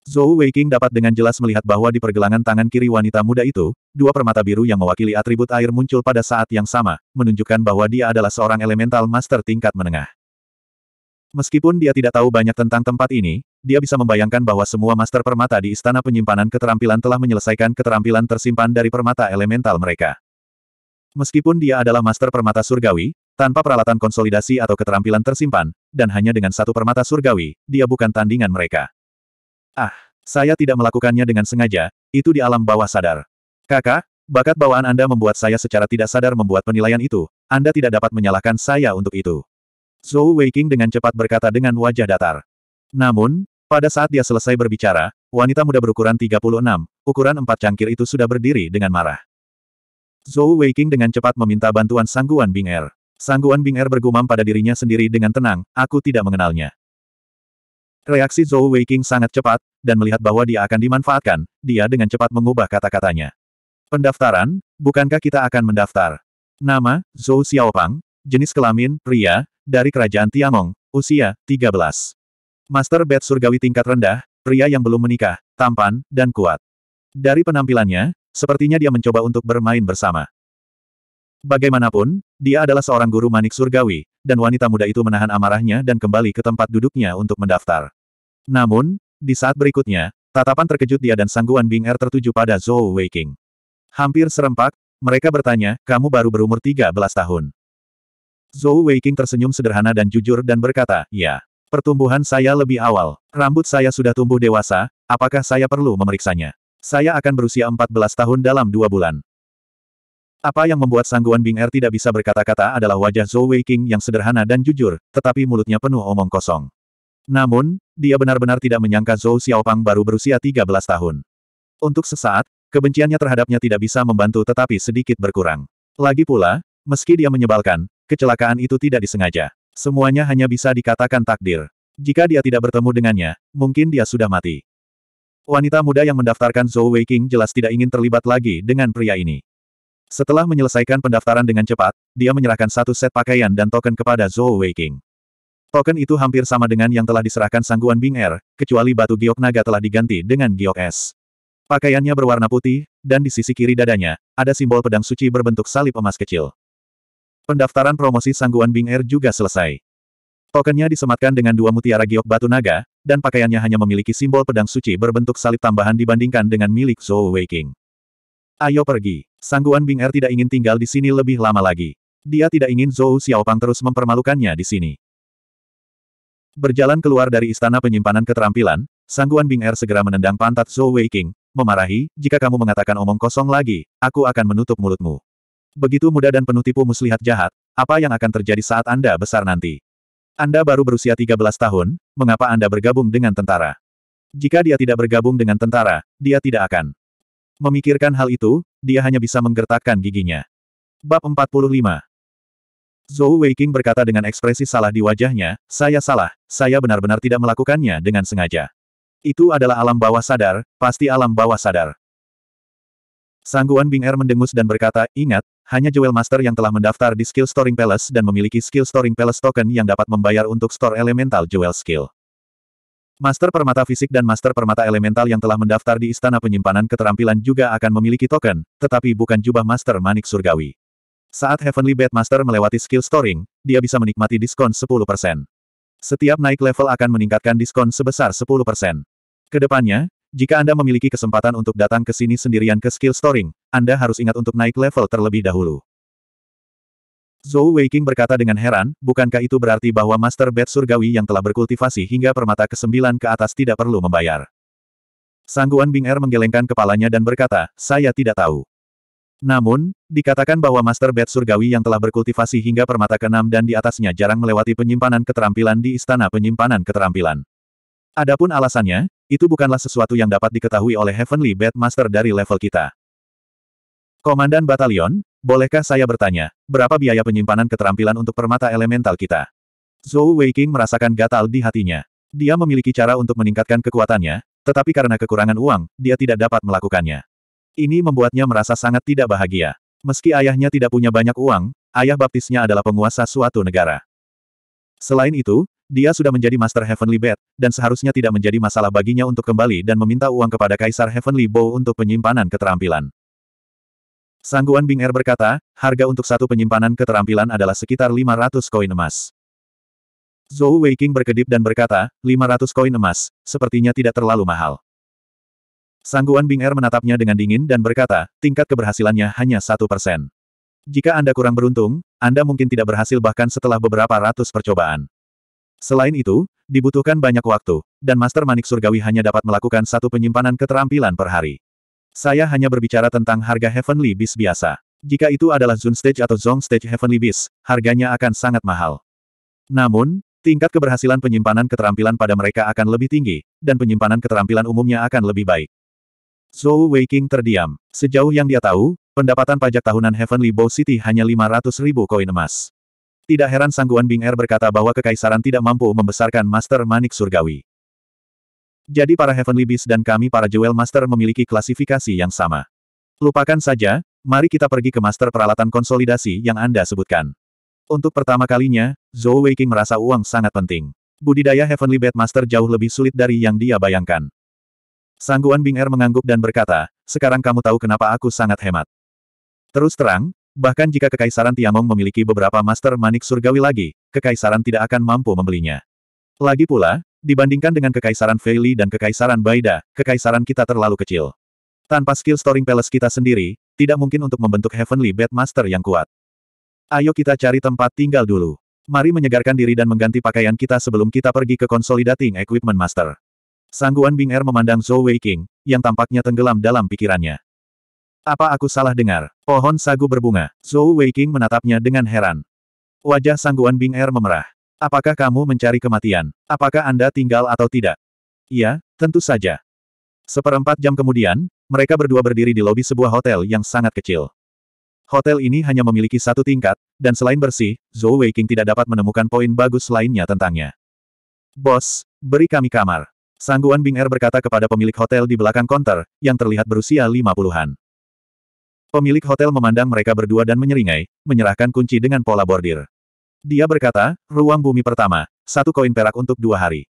Zhou Weiqing dapat dengan jelas melihat bahwa di pergelangan tangan kiri wanita muda itu, dua permata biru yang mewakili atribut air muncul pada saat yang sama, menunjukkan bahwa dia adalah seorang elemental master tingkat menengah. Meskipun dia tidak tahu banyak tentang tempat ini, dia bisa membayangkan bahwa semua master permata di Istana Penyimpanan Keterampilan telah menyelesaikan keterampilan tersimpan dari permata elemental mereka. Meskipun dia adalah master permata surgawi, tanpa peralatan konsolidasi atau keterampilan tersimpan, dan hanya dengan satu permata surgawi, dia bukan tandingan mereka. Ah, saya tidak melakukannya dengan sengaja, itu di alam bawah sadar. Kakak, bakat bawaan Anda membuat saya secara tidak sadar membuat penilaian itu, Anda tidak dapat menyalahkan saya untuk itu. Zhou Weiking dengan cepat berkata dengan wajah datar. Namun, pada saat dia selesai berbicara, wanita muda berukuran 36, ukuran empat cangkir itu sudah berdiri dengan marah. Zhou Weiking dengan cepat meminta bantuan Sangguan Bing Er. Sangguan Bing Er bergumam pada dirinya sendiri dengan tenang, aku tidak mengenalnya. Reaksi Zhou Weiking sangat cepat, dan melihat bahwa dia akan dimanfaatkan, dia dengan cepat mengubah kata-katanya. Pendaftaran, bukankah kita akan mendaftar? Nama, Zhou Xiaopang, jenis kelamin, pria, dari kerajaan Tiangong, usia, 13. Master Bed Surgawi tingkat rendah, pria yang belum menikah, tampan, dan kuat. Dari penampilannya, sepertinya dia mencoba untuk bermain bersama. Bagaimanapun, dia adalah seorang guru manik surgawi, dan wanita muda itu menahan amarahnya dan kembali ke tempat duduknya untuk mendaftar. Namun, di saat berikutnya, tatapan terkejut dia dan sangguan Bing Er tertuju pada Zhou Weiqing. Hampir serempak, mereka bertanya, kamu baru berumur 13 tahun. Zhou Weiqing tersenyum sederhana dan jujur dan berkata, ya. Pertumbuhan saya lebih awal. Rambut saya sudah tumbuh dewasa, apakah saya perlu memeriksanya? Saya akan berusia 14 tahun dalam dua bulan. Apa yang membuat sangguan Bing Er tidak bisa berkata-kata adalah wajah Zhou Wei King yang sederhana dan jujur, tetapi mulutnya penuh omong kosong. Namun, dia benar-benar tidak menyangka Zhou Xiaopang baru berusia 13 tahun. Untuk sesaat, kebenciannya terhadapnya tidak bisa membantu tetapi sedikit berkurang. Lagi pula, meski dia menyebalkan, kecelakaan itu tidak disengaja. Semuanya hanya bisa dikatakan takdir. Jika dia tidak bertemu dengannya, mungkin dia sudah mati. Wanita muda yang mendaftarkan Zhou Weiqing jelas tidak ingin terlibat lagi dengan pria ini. Setelah menyelesaikan pendaftaran dengan cepat, dia menyerahkan satu set pakaian dan token kepada Zhou Weiqing. Token itu hampir sama dengan yang telah diserahkan sangguan Bing Er, kecuali batu giok naga telah diganti dengan giok es. Pakaiannya berwarna putih, dan di sisi kiri dadanya, ada simbol pedang suci berbentuk salib emas kecil. Pendaftaran promosi sangguan Bing Air juga selesai. Tokennya disematkan dengan dua mutiara giok batu naga, dan pakaiannya hanya memiliki simbol pedang suci berbentuk salib tambahan dibandingkan dengan milik Zhou Weiking. Ayo pergi. Sangguan Bing Air tidak ingin tinggal di sini lebih lama lagi. Dia tidak ingin Zhou Xiaopang terus mempermalukannya di sini. Berjalan keluar dari istana penyimpanan keterampilan, Sangguan Bing Air segera menendang pantat Zhou Weiking, memarahi, jika kamu mengatakan omong kosong lagi, aku akan menutup mulutmu. Begitu muda dan penuh tipu muslihat jahat, apa yang akan terjadi saat Anda besar nanti? Anda baru berusia 13 tahun, mengapa Anda bergabung dengan tentara? Jika dia tidak bergabung dengan tentara, dia tidak akan. Memikirkan hal itu, dia hanya bisa menggertakkan giginya. Bab 45 Zhou Weiqing berkata dengan ekspresi salah di wajahnya, saya salah, saya benar-benar tidak melakukannya dengan sengaja. Itu adalah alam bawah sadar, pasti alam bawah sadar. Sangguan Bing Er mendengus dan berkata, ingat, hanya Jewel Master yang telah mendaftar di Skill Storing Palace dan memiliki Skill Storing Palace token yang dapat membayar untuk store elemental Jewel Skill. Master Permata Fisik dan Master Permata Elemental yang telah mendaftar di Istana Penyimpanan Keterampilan juga akan memiliki token, tetapi bukan jubah Master Manik Surgawi. Saat Heavenly Bed Master melewati skill storing, dia bisa menikmati diskon 10%. Setiap naik level akan meningkatkan diskon sebesar 10%. Kedepannya, jika Anda memiliki kesempatan untuk datang ke sini sendirian ke skill storing, Anda harus ingat untuk naik level terlebih dahulu. Zhou Weiqing berkata dengan heran, bukankah itu berarti bahwa Master Bed Surgawi yang telah berkultivasi hingga permata ke-9 ke atas tidak perlu membayar? Sangguan Bing Er menggelengkan kepalanya dan berkata, saya tidak tahu. Namun, dikatakan bahwa Master Bed Surgawi yang telah berkultivasi hingga permata ke-6 dan di atasnya jarang melewati penyimpanan keterampilan di Istana Penyimpanan Keterampilan. Adapun alasannya, itu bukanlah sesuatu yang dapat diketahui oleh Heavenly Bad Master dari level kita. Komandan Batalion, bolehkah saya bertanya, berapa biaya penyimpanan keterampilan untuk permata elemental kita? Zhou Weiqing merasakan gatal di hatinya. Dia memiliki cara untuk meningkatkan kekuatannya, tetapi karena kekurangan uang, dia tidak dapat melakukannya. Ini membuatnya merasa sangat tidak bahagia. Meski ayahnya tidak punya banyak uang, ayah baptisnya adalah penguasa suatu negara. Selain itu, dia sudah menjadi Master Heavenly Bat, dan seharusnya tidak menjadi masalah baginya untuk kembali dan meminta uang kepada Kaisar Heavenly Bow untuk penyimpanan keterampilan. Sangguan Bing Er berkata, harga untuk satu penyimpanan keterampilan adalah sekitar 500 koin emas. Zhou Weiqing berkedip dan berkata, 500 koin emas, sepertinya tidak terlalu mahal. Sangguan Bing Er menatapnya dengan dingin dan berkata, tingkat keberhasilannya hanya satu persen. Jika Anda kurang beruntung, Anda mungkin tidak berhasil bahkan setelah beberapa ratus percobaan. Selain itu, dibutuhkan banyak waktu, dan Master Manik Surgawi hanya dapat melakukan satu penyimpanan keterampilan per hari. Saya hanya berbicara tentang harga Heavenly Beast biasa. Jika itu adalah Zone Stage atau Zone Stage Heavenly Beast, harganya akan sangat mahal. Namun, tingkat keberhasilan penyimpanan keterampilan pada mereka akan lebih tinggi, dan penyimpanan keterampilan umumnya akan lebih baik. Zhou Weiqing terdiam. Sejauh yang dia tahu, pendapatan pajak tahunan Heavenly Bow City hanya 500 ribu koin emas. Tidak heran Sangguan Bing Er berkata bahwa kekaisaran tidak mampu membesarkan Master Manik Surgawi. Jadi para Heavenly Beast dan kami para Jewel Master memiliki klasifikasi yang sama. Lupakan saja, mari kita pergi ke Master Peralatan Konsolidasi yang Anda sebutkan. Untuk pertama kalinya, Zhou King merasa uang sangat penting. Budidaya Heavenly Beast Master jauh lebih sulit dari yang dia bayangkan. Sangguan Bing Er mengangguk dan berkata, sekarang kamu tahu kenapa aku sangat hemat. Terus terang, Bahkan jika Kekaisaran Tiamong memiliki beberapa master manik surgawi lagi, Kekaisaran tidak akan mampu membelinya. Lagi pula, dibandingkan dengan Kekaisaran Feili dan Kekaisaran Baida, Kekaisaran kita terlalu kecil. Tanpa skill storing palace kita sendiri, tidak mungkin untuk membentuk Heavenly Bed Master yang kuat. Ayo kita cari tempat tinggal dulu. Mari menyegarkan diri dan mengganti pakaian kita sebelum kita pergi ke Consolidating Equipment Master. Sangguan Bing Er memandang Zhou Wei King, yang tampaknya tenggelam dalam pikirannya. Apa aku salah dengar? Pohon sagu berbunga. Zhou Weiqing menatapnya dengan heran. Wajah sangguan Bing Er memerah. Apakah kamu mencari kematian? Apakah Anda tinggal atau tidak? Iya, tentu saja. Seperempat jam kemudian, mereka berdua berdiri di lobi sebuah hotel yang sangat kecil. Hotel ini hanya memiliki satu tingkat, dan selain bersih, Zhou Weiqing tidak dapat menemukan poin bagus lainnya tentangnya. Bos, beri kami kamar. Sangguan Bing Er berkata kepada pemilik hotel di belakang konter, yang terlihat berusia lima puluhan. Pemilik hotel memandang mereka berdua dan menyeringai, menyerahkan kunci dengan pola bordir. Dia berkata, ruang bumi pertama, satu koin perak untuk dua hari.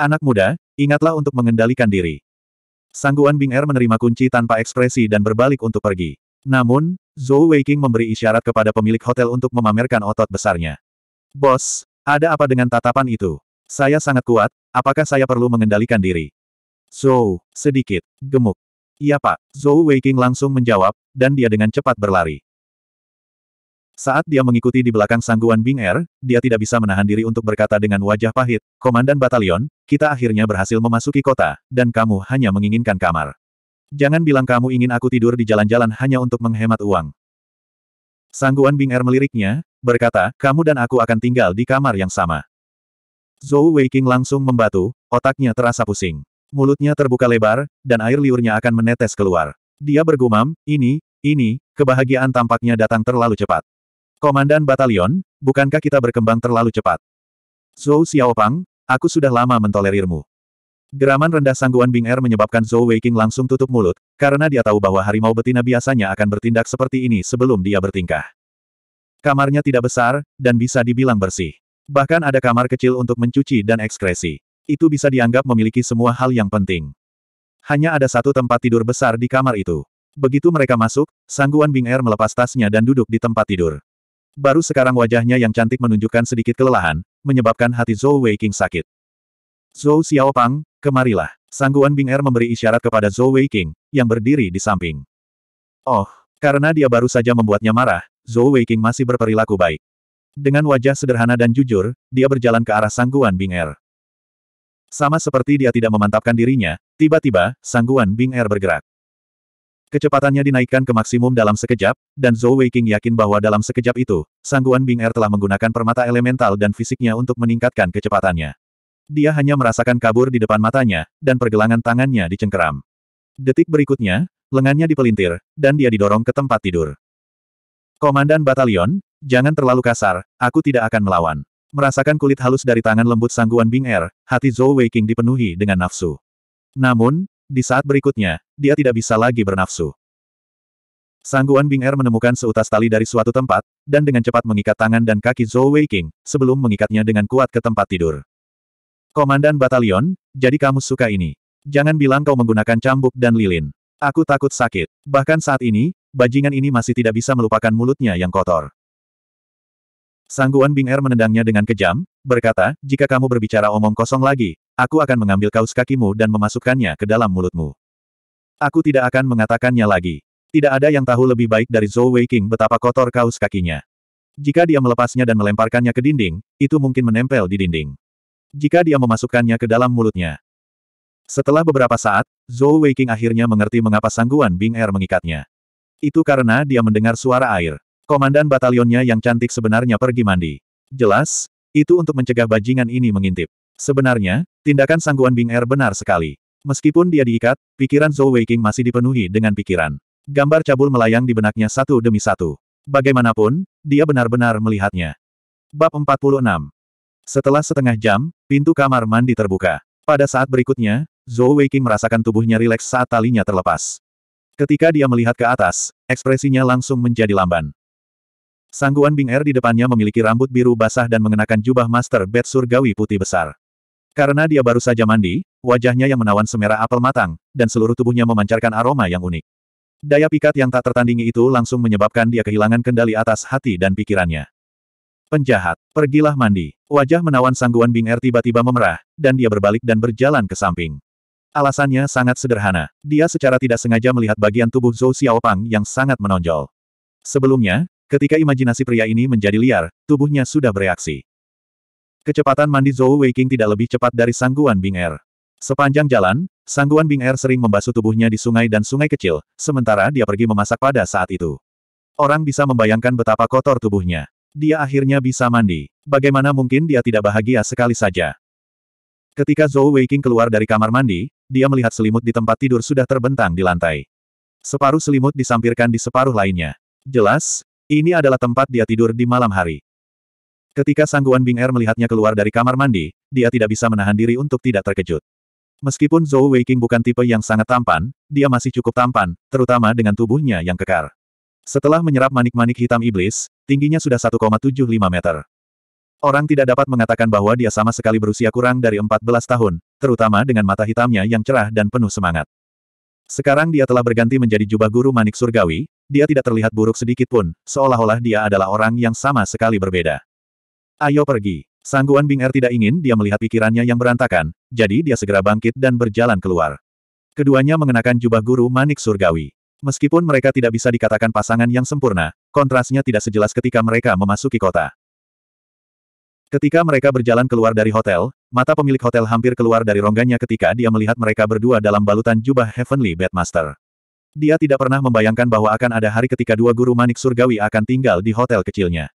Anak muda, ingatlah untuk mengendalikan diri. Sangguan Bing Er menerima kunci tanpa ekspresi dan berbalik untuk pergi. Namun, Zhou Weiqing memberi isyarat kepada pemilik hotel untuk memamerkan otot besarnya. Bos, ada apa dengan tatapan itu? Saya sangat kuat, apakah saya perlu mengendalikan diri? Zhou, sedikit, gemuk. Iya pak, Zhou Weiqing langsung menjawab, dan dia dengan cepat berlari. Saat dia mengikuti di belakang sangguan Bing Er, dia tidak bisa menahan diri untuk berkata dengan wajah pahit, Komandan Batalion, kita akhirnya berhasil memasuki kota, dan kamu hanya menginginkan kamar. Jangan bilang kamu ingin aku tidur di jalan-jalan hanya untuk menghemat uang. Sangguan Bing Er meliriknya, berkata, kamu dan aku akan tinggal di kamar yang sama. Zhou Weiqing langsung membatu, otaknya terasa pusing. Mulutnya terbuka lebar, dan air liurnya akan menetes keluar. Dia bergumam, ini, ini, kebahagiaan tampaknya datang terlalu cepat. Komandan batalion, bukankah kita berkembang terlalu cepat? Zhou Xiaopang, aku sudah lama mentolerirmu. Geraman rendah sangguan Bing Er menyebabkan Zhou Weiqing langsung tutup mulut, karena dia tahu bahwa harimau betina biasanya akan bertindak seperti ini sebelum dia bertingkah. Kamarnya tidak besar, dan bisa dibilang bersih. Bahkan ada kamar kecil untuk mencuci dan ekskresi itu bisa dianggap memiliki semua hal yang penting. Hanya ada satu tempat tidur besar di kamar itu. Begitu mereka masuk, Sangguan Bing Er melepas tasnya dan duduk di tempat tidur. Baru sekarang wajahnya yang cantik menunjukkan sedikit kelelahan, menyebabkan hati Zhou Weiqing sakit. Zhou Xiaopang, kemarilah. Sangguan Bing Er memberi isyarat kepada Zhou Weiqing, yang berdiri di samping. Oh, karena dia baru saja membuatnya marah, Zhou Weiqing masih berperilaku baik. Dengan wajah sederhana dan jujur, dia berjalan ke arah Sangguan Bing Er. Sama seperti dia tidak memantapkan dirinya, tiba-tiba, sangguan Bing Er bergerak. Kecepatannya dinaikkan ke maksimum dalam sekejap, dan Zhou Weiqing yakin bahwa dalam sekejap itu, sangguan Bing Er telah menggunakan permata elemental dan fisiknya untuk meningkatkan kecepatannya. Dia hanya merasakan kabur di depan matanya, dan pergelangan tangannya dicengkeram. Detik berikutnya, lengannya dipelintir, dan dia didorong ke tempat tidur. Komandan batalion, jangan terlalu kasar, aku tidak akan melawan. Merasakan kulit halus dari tangan lembut sangguan Bing Er, hati Zhou Weiqing dipenuhi dengan nafsu. Namun, di saat berikutnya, dia tidak bisa lagi bernafsu. Sangguan Bing Er menemukan seutas tali dari suatu tempat, dan dengan cepat mengikat tangan dan kaki Zhou Weiqing, sebelum mengikatnya dengan kuat ke tempat tidur. Komandan Batalion, jadi kamu suka ini. Jangan bilang kau menggunakan cambuk dan lilin. Aku takut sakit. Bahkan saat ini, bajingan ini masih tidak bisa melupakan mulutnya yang kotor. Sangguan Bing Er menendangnya dengan kejam, berkata, jika kamu berbicara omong kosong lagi, aku akan mengambil kaus kakimu dan memasukkannya ke dalam mulutmu. Aku tidak akan mengatakannya lagi. Tidak ada yang tahu lebih baik dari Zhou Weiqing betapa kotor kaus kakinya. Jika dia melepasnya dan melemparkannya ke dinding, itu mungkin menempel di dinding. Jika dia memasukkannya ke dalam mulutnya, setelah beberapa saat, Zhou Weiqing akhirnya mengerti mengapa sangguan Bing Er mengikatnya. Itu karena dia mendengar suara air. Komandan batalionnya yang cantik sebenarnya pergi mandi. Jelas, itu untuk mencegah bajingan ini mengintip. Sebenarnya, tindakan sangguan Bing Er benar sekali. Meskipun dia diikat, pikiran Zhou Weiqing masih dipenuhi dengan pikiran. Gambar cabul melayang di benaknya satu demi satu. Bagaimanapun, dia benar-benar melihatnya. Bab 46 Setelah setengah jam, pintu kamar mandi terbuka. Pada saat berikutnya, Zhou Weiqing merasakan tubuhnya rileks saat talinya terlepas. Ketika dia melihat ke atas, ekspresinya langsung menjadi lamban. Sangguan Bing Er di depannya memiliki rambut biru basah dan mengenakan jubah master bed surgawi putih besar. Karena dia baru saja mandi, wajahnya yang menawan semerah apel matang, dan seluruh tubuhnya memancarkan aroma yang unik. Daya pikat yang tak tertandingi itu langsung menyebabkan dia kehilangan kendali atas hati dan pikirannya. Penjahat, pergilah mandi. Wajah menawan sangguan Bing Er tiba-tiba memerah, dan dia berbalik dan berjalan ke samping. Alasannya sangat sederhana. Dia secara tidak sengaja melihat bagian tubuh Zhou Xiaopang yang sangat menonjol. Sebelumnya, Ketika imajinasi pria ini menjadi liar, tubuhnya sudah bereaksi. Kecepatan mandi Zhou Weiqing tidak lebih cepat dari sangguan Bing Er. Sepanjang jalan, sangguan Bing Er sering membasuh tubuhnya di sungai dan sungai kecil, sementara dia pergi memasak pada saat itu. Orang bisa membayangkan betapa kotor tubuhnya. Dia akhirnya bisa mandi. Bagaimana mungkin dia tidak bahagia sekali saja? Ketika Zhou Weiqing keluar dari kamar mandi, dia melihat selimut di tempat tidur sudah terbentang di lantai. Separuh selimut disampirkan di separuh lainnya. Jelas, ini adalah tempat dia tidur di malam hari. Ketika Sangguan Bing Er melihatnya keluar dari kamar mandi, dia tidak bisa menahan diri untuk tidak terkejut. Meskipun Zhou Weiqing bukan tipe yang sangat tampan, dia masih cukup tampan, terutama dengan tubuhnya yang kekar. Setelah menyerap manik-manik hitam iblis, tingginya sudah 1,75 meter. Orang tidak dapat mengatakan bahwa dia sama sekali berusia kurang dari 14 tahun, terutama dengan mata hitamnya yang cerah dan penuh semangat. Sekarang dia telah berganti menjadi jubah guru manik surgawi, dia tidak terlihat buruk sedikit pun, seolah-olah dia adalah orang yang sama sekali berbeda. Ayo pergi. Sangguan Bing Er tidak ingin dia melihat pikirannya yang berantakan, jadi dia segera bangkit dan berjalan keluar. Keduanya mengenakan jubah guru manik surgawi. Meskipun mereka tidak bisa dikatakan pasangan yang sempurna, kontrasnya tidak sejelas ketika mereka memasuki kota. Ketika mereka berjalan keluar dari hotel, mata pemilik hotel hampir keluar dari rongganya ketika dia melihat mereka berdua dalam balutan jubah Heavenly Bedmaster. Dia tidak pernah membayangkan bahwa akan ada hari ketika dua guru manik surgawi akan tinggal di hotel kecilnya.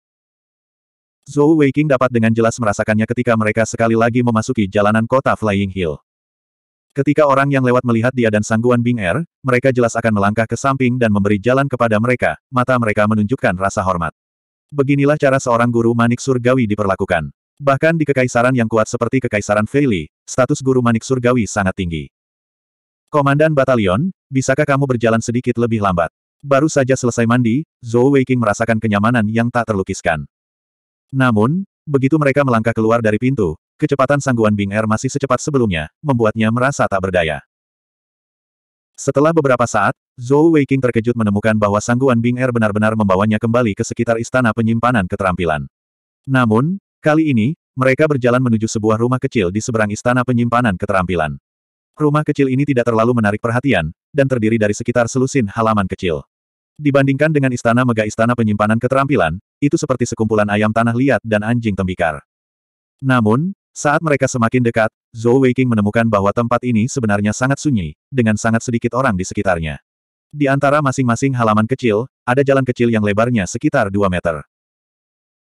Zhou Weiqing dapat dengan jelas merasakannya ketika mereka sekali lagi memasuki jalanan kota Flying Hill. Ketika orang yang lewat melihat dia dan sangguan Bing Er, mereka jelas akan melangkah ke samping dan memberi jalan kepada mereka, mata mereka menunjukkan rasa hormat. Beginilah cara seorang guru manik surgawi diperlakukan. Bahkan di kekaisaran yang kuat seperti kekaisaran Feili, status guru manik surgawi sangat tinggi. Komandan batalion, Bisakah kamu berjalan sedikit lebih lambat? Baru saja selesai mandi, Zhou Weiking merasakan kenyamanan yang tak terlukiskan. Namun, begitu mereka melangkah keluar dari pintu, kecepatan sangguan Bing Er masih secepat sebelumnya, membuatnya merasa tak berdaya. Setelah beberapa saat, Zhou Weiking terkejut menemukan bahwa sangguan Bing Er benar-benar membawanya kembali ke sekitar istana penyimpanan keterampilan. Namun, kali ini, mereka berjalan menuju sebuah rumah kecil di seberang istana penyimpanan keterampilan. Rumah kecil ini tidak terlalu menarik perhatian, dan terdiri dari sekitar selusin halaman kecil. Dibandingkan dengan istana mega istana penyimpanan keterampilan, itu seperti sekumpulan ayam tanah liat dan anjing tembikar. Namun, saat mereka semakin dekat, Zhou Weiqing menemukan bahwa tempat ini sebenarnya sangat sunyi, dengan sangat sedikit orang di sekitarnya. Di antara masing-masing halaman kecil, ada jalan kecil yang lebarnya sekitar 2 meter.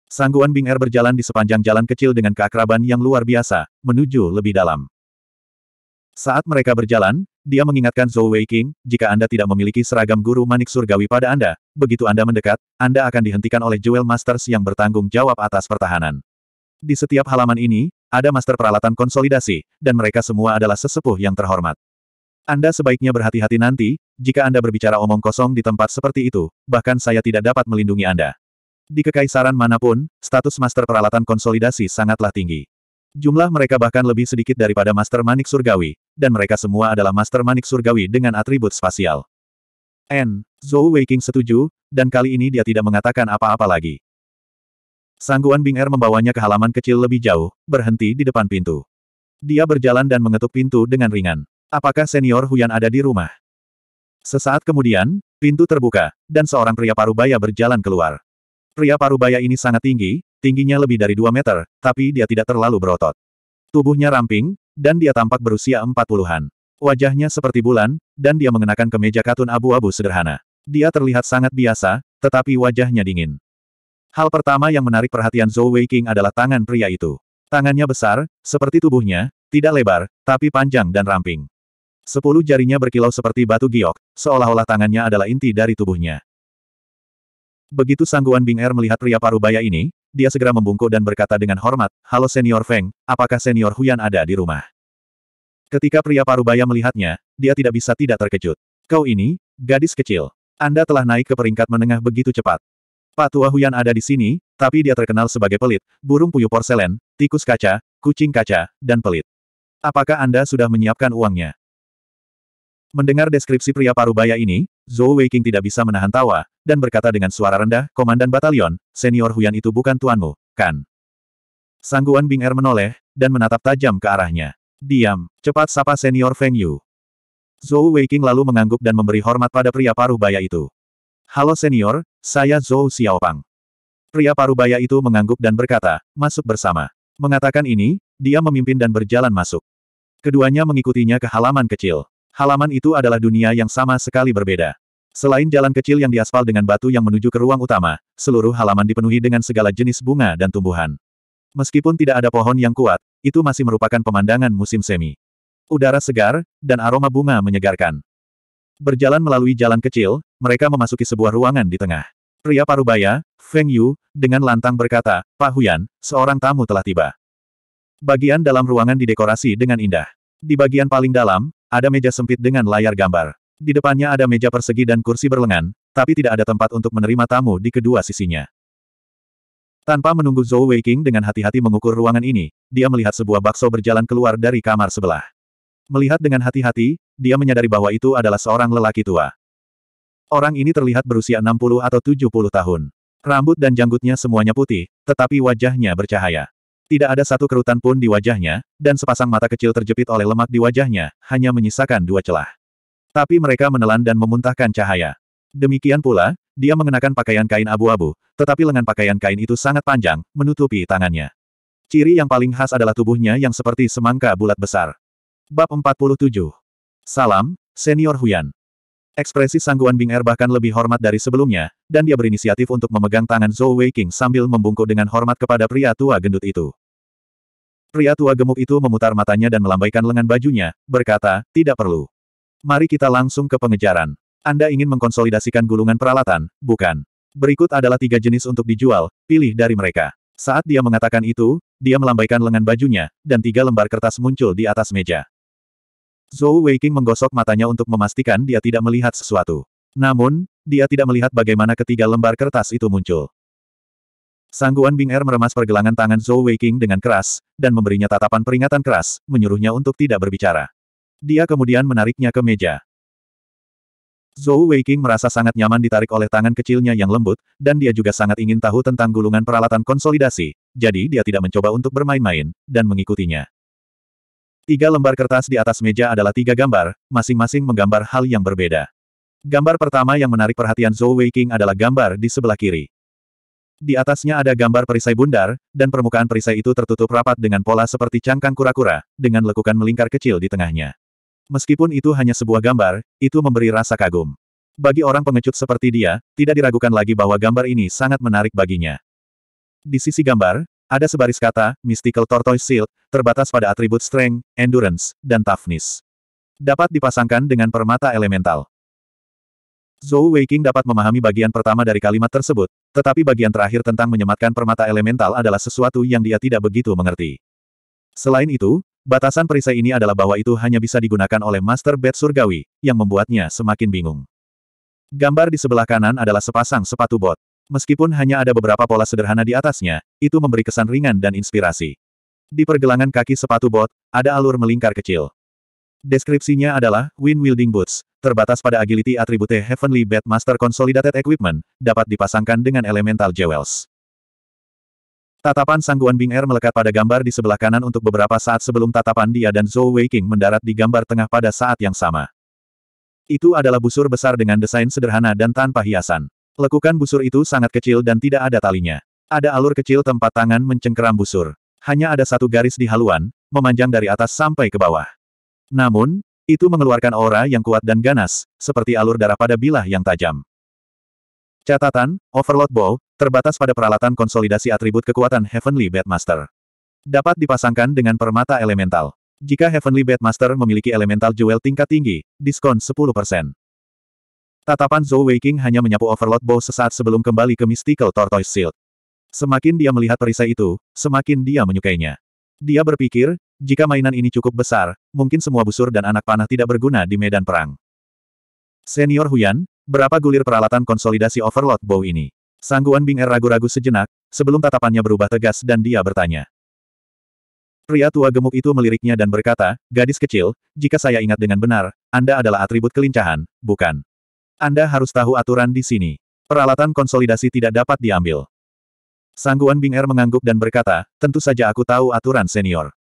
Sangguan Bing Er berjalan di sepanjang jalan kecil dengan keakraban yang luar biasa, menuju lebih dalam. Saat mereka berjalan, dia mengingatkan Zhou Wei King, jika Anda tidak memiliki seragam guru manik surgawi pada Anda, begitu Anda mendekat, Anda akan dihentikan oleh Jewel Masters yang bertanggung jawab atas pertahanan. Di setiap halaman ini, ada master peralatan konsolidasi, dan mereka semua adalah sesepuh yang terhormat. Anda sebaiknya berhati-hati nanti, jika Anda berbicara omong kosong di tempat seperti itu, bahkan saya tidak dapat melindungi Anda. Di kekaisaran manapun, status master peralatan konsolidasi sangatlah tinggi. Jumlah mereka bahkan lebih sedikit daripada Master Manik Surgawi, dan mereka semua adalah master manik surgawi dengan atribut spasial. N. Zhou Weiking setuju, dan kali ini dia tidak mengatakan apa-apa lagi. Sangguan Bing Er membawanya ke halaman kecil lebih jauh, berhenti di depan pintu. Dia berjalan dan mengetuk pintu dengan ringan. Apakah senior Huyan ada di rumah? Sesaat kemudian, pintu terbuka, dan seorang pria parubaya berjalan keluar. Pria parubaya ini sangat tinggi, tingginya lebih dari 2 meter, tapi dia tidak terlalu berotot. Tubuhnya ramping, dan dia tampak berusia empat puluhan. Wajahnya seperti bulan, dan dia mengenakan kemeja katun abu-abu sederhana. Dia terlihat sangat biasa, tetapi wajahnya dingin. Hal pertama yang menarik perhatian Zhou Weiqing adalah tangan pria itu. Tangannya besar, seperti tubuhnya, tidak lebar, tapi panjang dan ramping. Sepuluh jarinya berkilau seperti batu giok, seolah-olah tangannya adalah inti dari tubuhnya. Begitu Sangguan Bing Er melihat pria parubaya ini, dia segera membungkuk dan berkata dengan hormat, Halo Senior Feng, apakah Senior Huyan ada di rumah? Ketika pria parubaya melihatnya, dia tidak bisa tidak terkejut. Kau ini, gadis kecil. Anda telah naik ke peringkat menengah begitu cepat. Pak Tua Huyan ada di sini, tapi dia terkenal sebagai pelit, burung puyuh porselen, tikus kaca, kucing kaca, dan pelit. Apakah Anda sudah menyiapkan uangnya? Mendengar deskripsi pria parubaya ini, Zhou Weiqing tidak bisa menahan tawa, dan berkata dengan suara rendah, Komandan Batalion, senior Huyan itu bukan tuanmu, kan? Sangguan Bing Er menoleh, dan menatap tajam ke arahnya. Diam, cepat sapa senior Feng Yu. Zhou Weiqing lalu mengangguk dan memberi hormat pada pria paruh baya itu. Halo senior, saya Zhou Xiaopang. Pria paruh baya itu mengangguk dan berkata, masuk bersama. Mengatakan ini, dia memimpin dan berjalan masuk. Keduanya mengikutinya ke halaman kecil. Halaman itu adalah dunia yang sama sekali berbeda. Selain jalan kecil yang diaspal dengan batu yang menuju ke ruang utama, seluruh halaman dipenuhi dengan segala jenis bunga dan tumbuhan. Meskipun tidak ada pohon yang kuat, itu masih merupakan pemandangan musim semi. Udara segar, dan aroma bunga menyegarkan. Berjalan melalui jalan kecil, mereka memasuki sebuah ruangan di tengah. Pria parubaya, Feng Yu, dengan lantang berkata, Pak Huyan, seorang tamu telah tiba. Bagian dalam ruangan didekorasi dengan indah. Di bagian paling dalam, ada meja sempit dengan layar gambar. Di depannya ada meja persegi dan kursi berlengan, tapi tidak ada tempat untuk menerima tamu di kedua sisinya. Tanpa menunggu Zhou Weiqing dengan hati-hati mengukur ruangan ini, dia melihat sebuah bakso berjalan keluar dari kamar sebelah. Melihat dengan hati-hati, dia menyadari bahwa itu adalah seorang lelaki tua. Orang ini terlihat berusia 60 atau 70 tahun. Rambut dan janggutnya semuanya putih, tetapi wajahnya bercahaya. Tidak ada satu kerutan pun di wajahnya, dan sepasang mata kecil terjepit oleh lemak di wajahnya, hanya menyisakan dua celah. Tapi mereka menelan dan memuntahkan cahaya. Demikian pula, dia mengenakan pakaian kain abu-abu, tetapi lengan pakaian kain itu sangat panjang, menutupi tangannya. Ciri yang paling khas adalah tubuhnya yang seperti semangka bulat besar. Bab 47 Salam, Senior Huyan Ekspresi sangguan Bing Er bahkan lebih hormat dari sebelumnya, dan dia berinisiatif untuk memegang tangan Zhou Weiqing sambil membungkuk dengan hormat kepada pria tua gendut itu. Pria tua gemuk itu memutar matanya dan melambaikan lengan bajunya, berkata, tidak perlu. Mari kita langsung ke pengejaran. Anda ingin mengkonsolidasikan gulungan peralatan, bukan? Berikut adalah tiga jenis untuk dijual, pilih dari mereka. Saat dia mengatakan itu, dia melambaikan lengan bajunya, dan tiga lembar kertas muncul di atas meja. Zhou Weiqing menggosok matanya untuk memastikan dia tidak melihat sesuatu. Namun, dia tidak melihat bagaimana ketiga lembar kertas itu muncul. Sangguan Bing Er meremas pergelangan tangan Zhou Weiqing dengan keras, dan memberinya tatapan peringatan keras, menyuruhnya untuk tidak berbicara. Dia kemudian menariknya ke meja. Zhou Weiqing merasa sangat nyaman ditarik oleh tangan kecilnya yang lembut, dan dia juga sangat ingin tahu tentang gulungan peralatan konsolidasi, jadi dia tidak mencoba untuk bermain-main, dan mengikutinya. Tiga lembar kertas di atas meja adalah tiga gambar, masing-masing menggambar hal yang berbeda. Gambar pertama yang menarik perhatian Zhou Weiqing adalah gambar di sebelah kiri. Di atasnya ada gambar perisai bundar, dan permukaan perisai itu tertutup rapat dengan pola seperti cangkang kura-kura, dengan lekukan melingkar kecil di tengahnya. Meskipun itu hanya sebuah gambar, itu memberi rasa kagum. Bagi orang pengecut seperti dia, tidak diragukan lagi bahwa gambar ini sangat menarik baginya. Di sisi gambar, ada sebaris kata, Mystical Tortoise Shield, terbatas pada atribut Strength, Endurance, dan Toughness. Dapat dipasangkan dengan permata elemental. Zhou Weiqing dapat memahami bagian pertama dari kalimat tersebut, tetapi bagian terakhir tentang menyematkan permata elemental adalah sesuatu yang dia tidak begitu mengerti. Selain itu, batasan perisai ini adalah bahwa itu hanya bisa digunakan oleh Master Bed Surgawi, yang membuatnya semakin bingung. Gambar di sebelah kanan adalah sepasang sepatu bot. Meskipun hanya ada beberapa pola sederhana di atasnya, itu memberi kesan ringan dan inspirasi. Di pergelangan kaki sepatu bot, ada alur melingkar kecil. Deskripsinya adalah, Wind Wielding Boots, terbatas pada agility atribute Heavenly Bat Master Consolidated Equipment, dapat dipasangkan dengan Elemental Jewels. Tatapan sangguan Bing Er melekat pada gambar di sebelah kanan untuk beberapa saat sebelum tatapan dia dan Zhou Weiqing mendarat di gambar tengah pada saat yang sama. Itu adalah busur besar dengan desain sederhana dan tanpa hiasan. Lekukan busur itu sangat kecil dan tidak ada talinya. Ada alur kecil tempat tangan mencengkeram busur. Hanya ada satu garis di haluan, memanjang dari atas sampai ke bawah. Namun, itu mengeluarkan aura yang kuat dan ganas, seperti alur darah pada bilah yang tajam. Catatan, Overload Bow, terbatas pada peralatan konsolidasi atribut kekuatan Heavenly Bedmaster. Dapat dipasangkan dengan permata elemental. Jika Heavenly Bedmaster memiliki elemental jewel tingkat tinggi, diskon 10%. Tatapan Zhou Weiking hanya menyapu Overload Bow sesaat sebelum kembali ke Mystical Tortoise Shield. Semakin dia melihat perisai itu, semakin dia menyukainya. Dia berpikir, jika mainan ini cukup besar, mungkin semua busur dan anak panah tidak berguna di medan perang. Senior Huyan, berapa gulir peralatan konsolidasi overload Bow ini? Sangguan Bing Er ragu-ragu sejenak, sebelum tatapannya berubah tegas dan dia bertanya. Pria tua gemuk itu meliriknya dan berkata, gadis kecil, jika saya ingat dengan benar, Anda adalah atribut kelincahan, bukan? Anda harus tahu aturan di sini. Peralatan konsolidasi tidak dapat diambil. Sangguan Bing Er mengangguk dan berkata, tentu saja aku tahu aturan senior.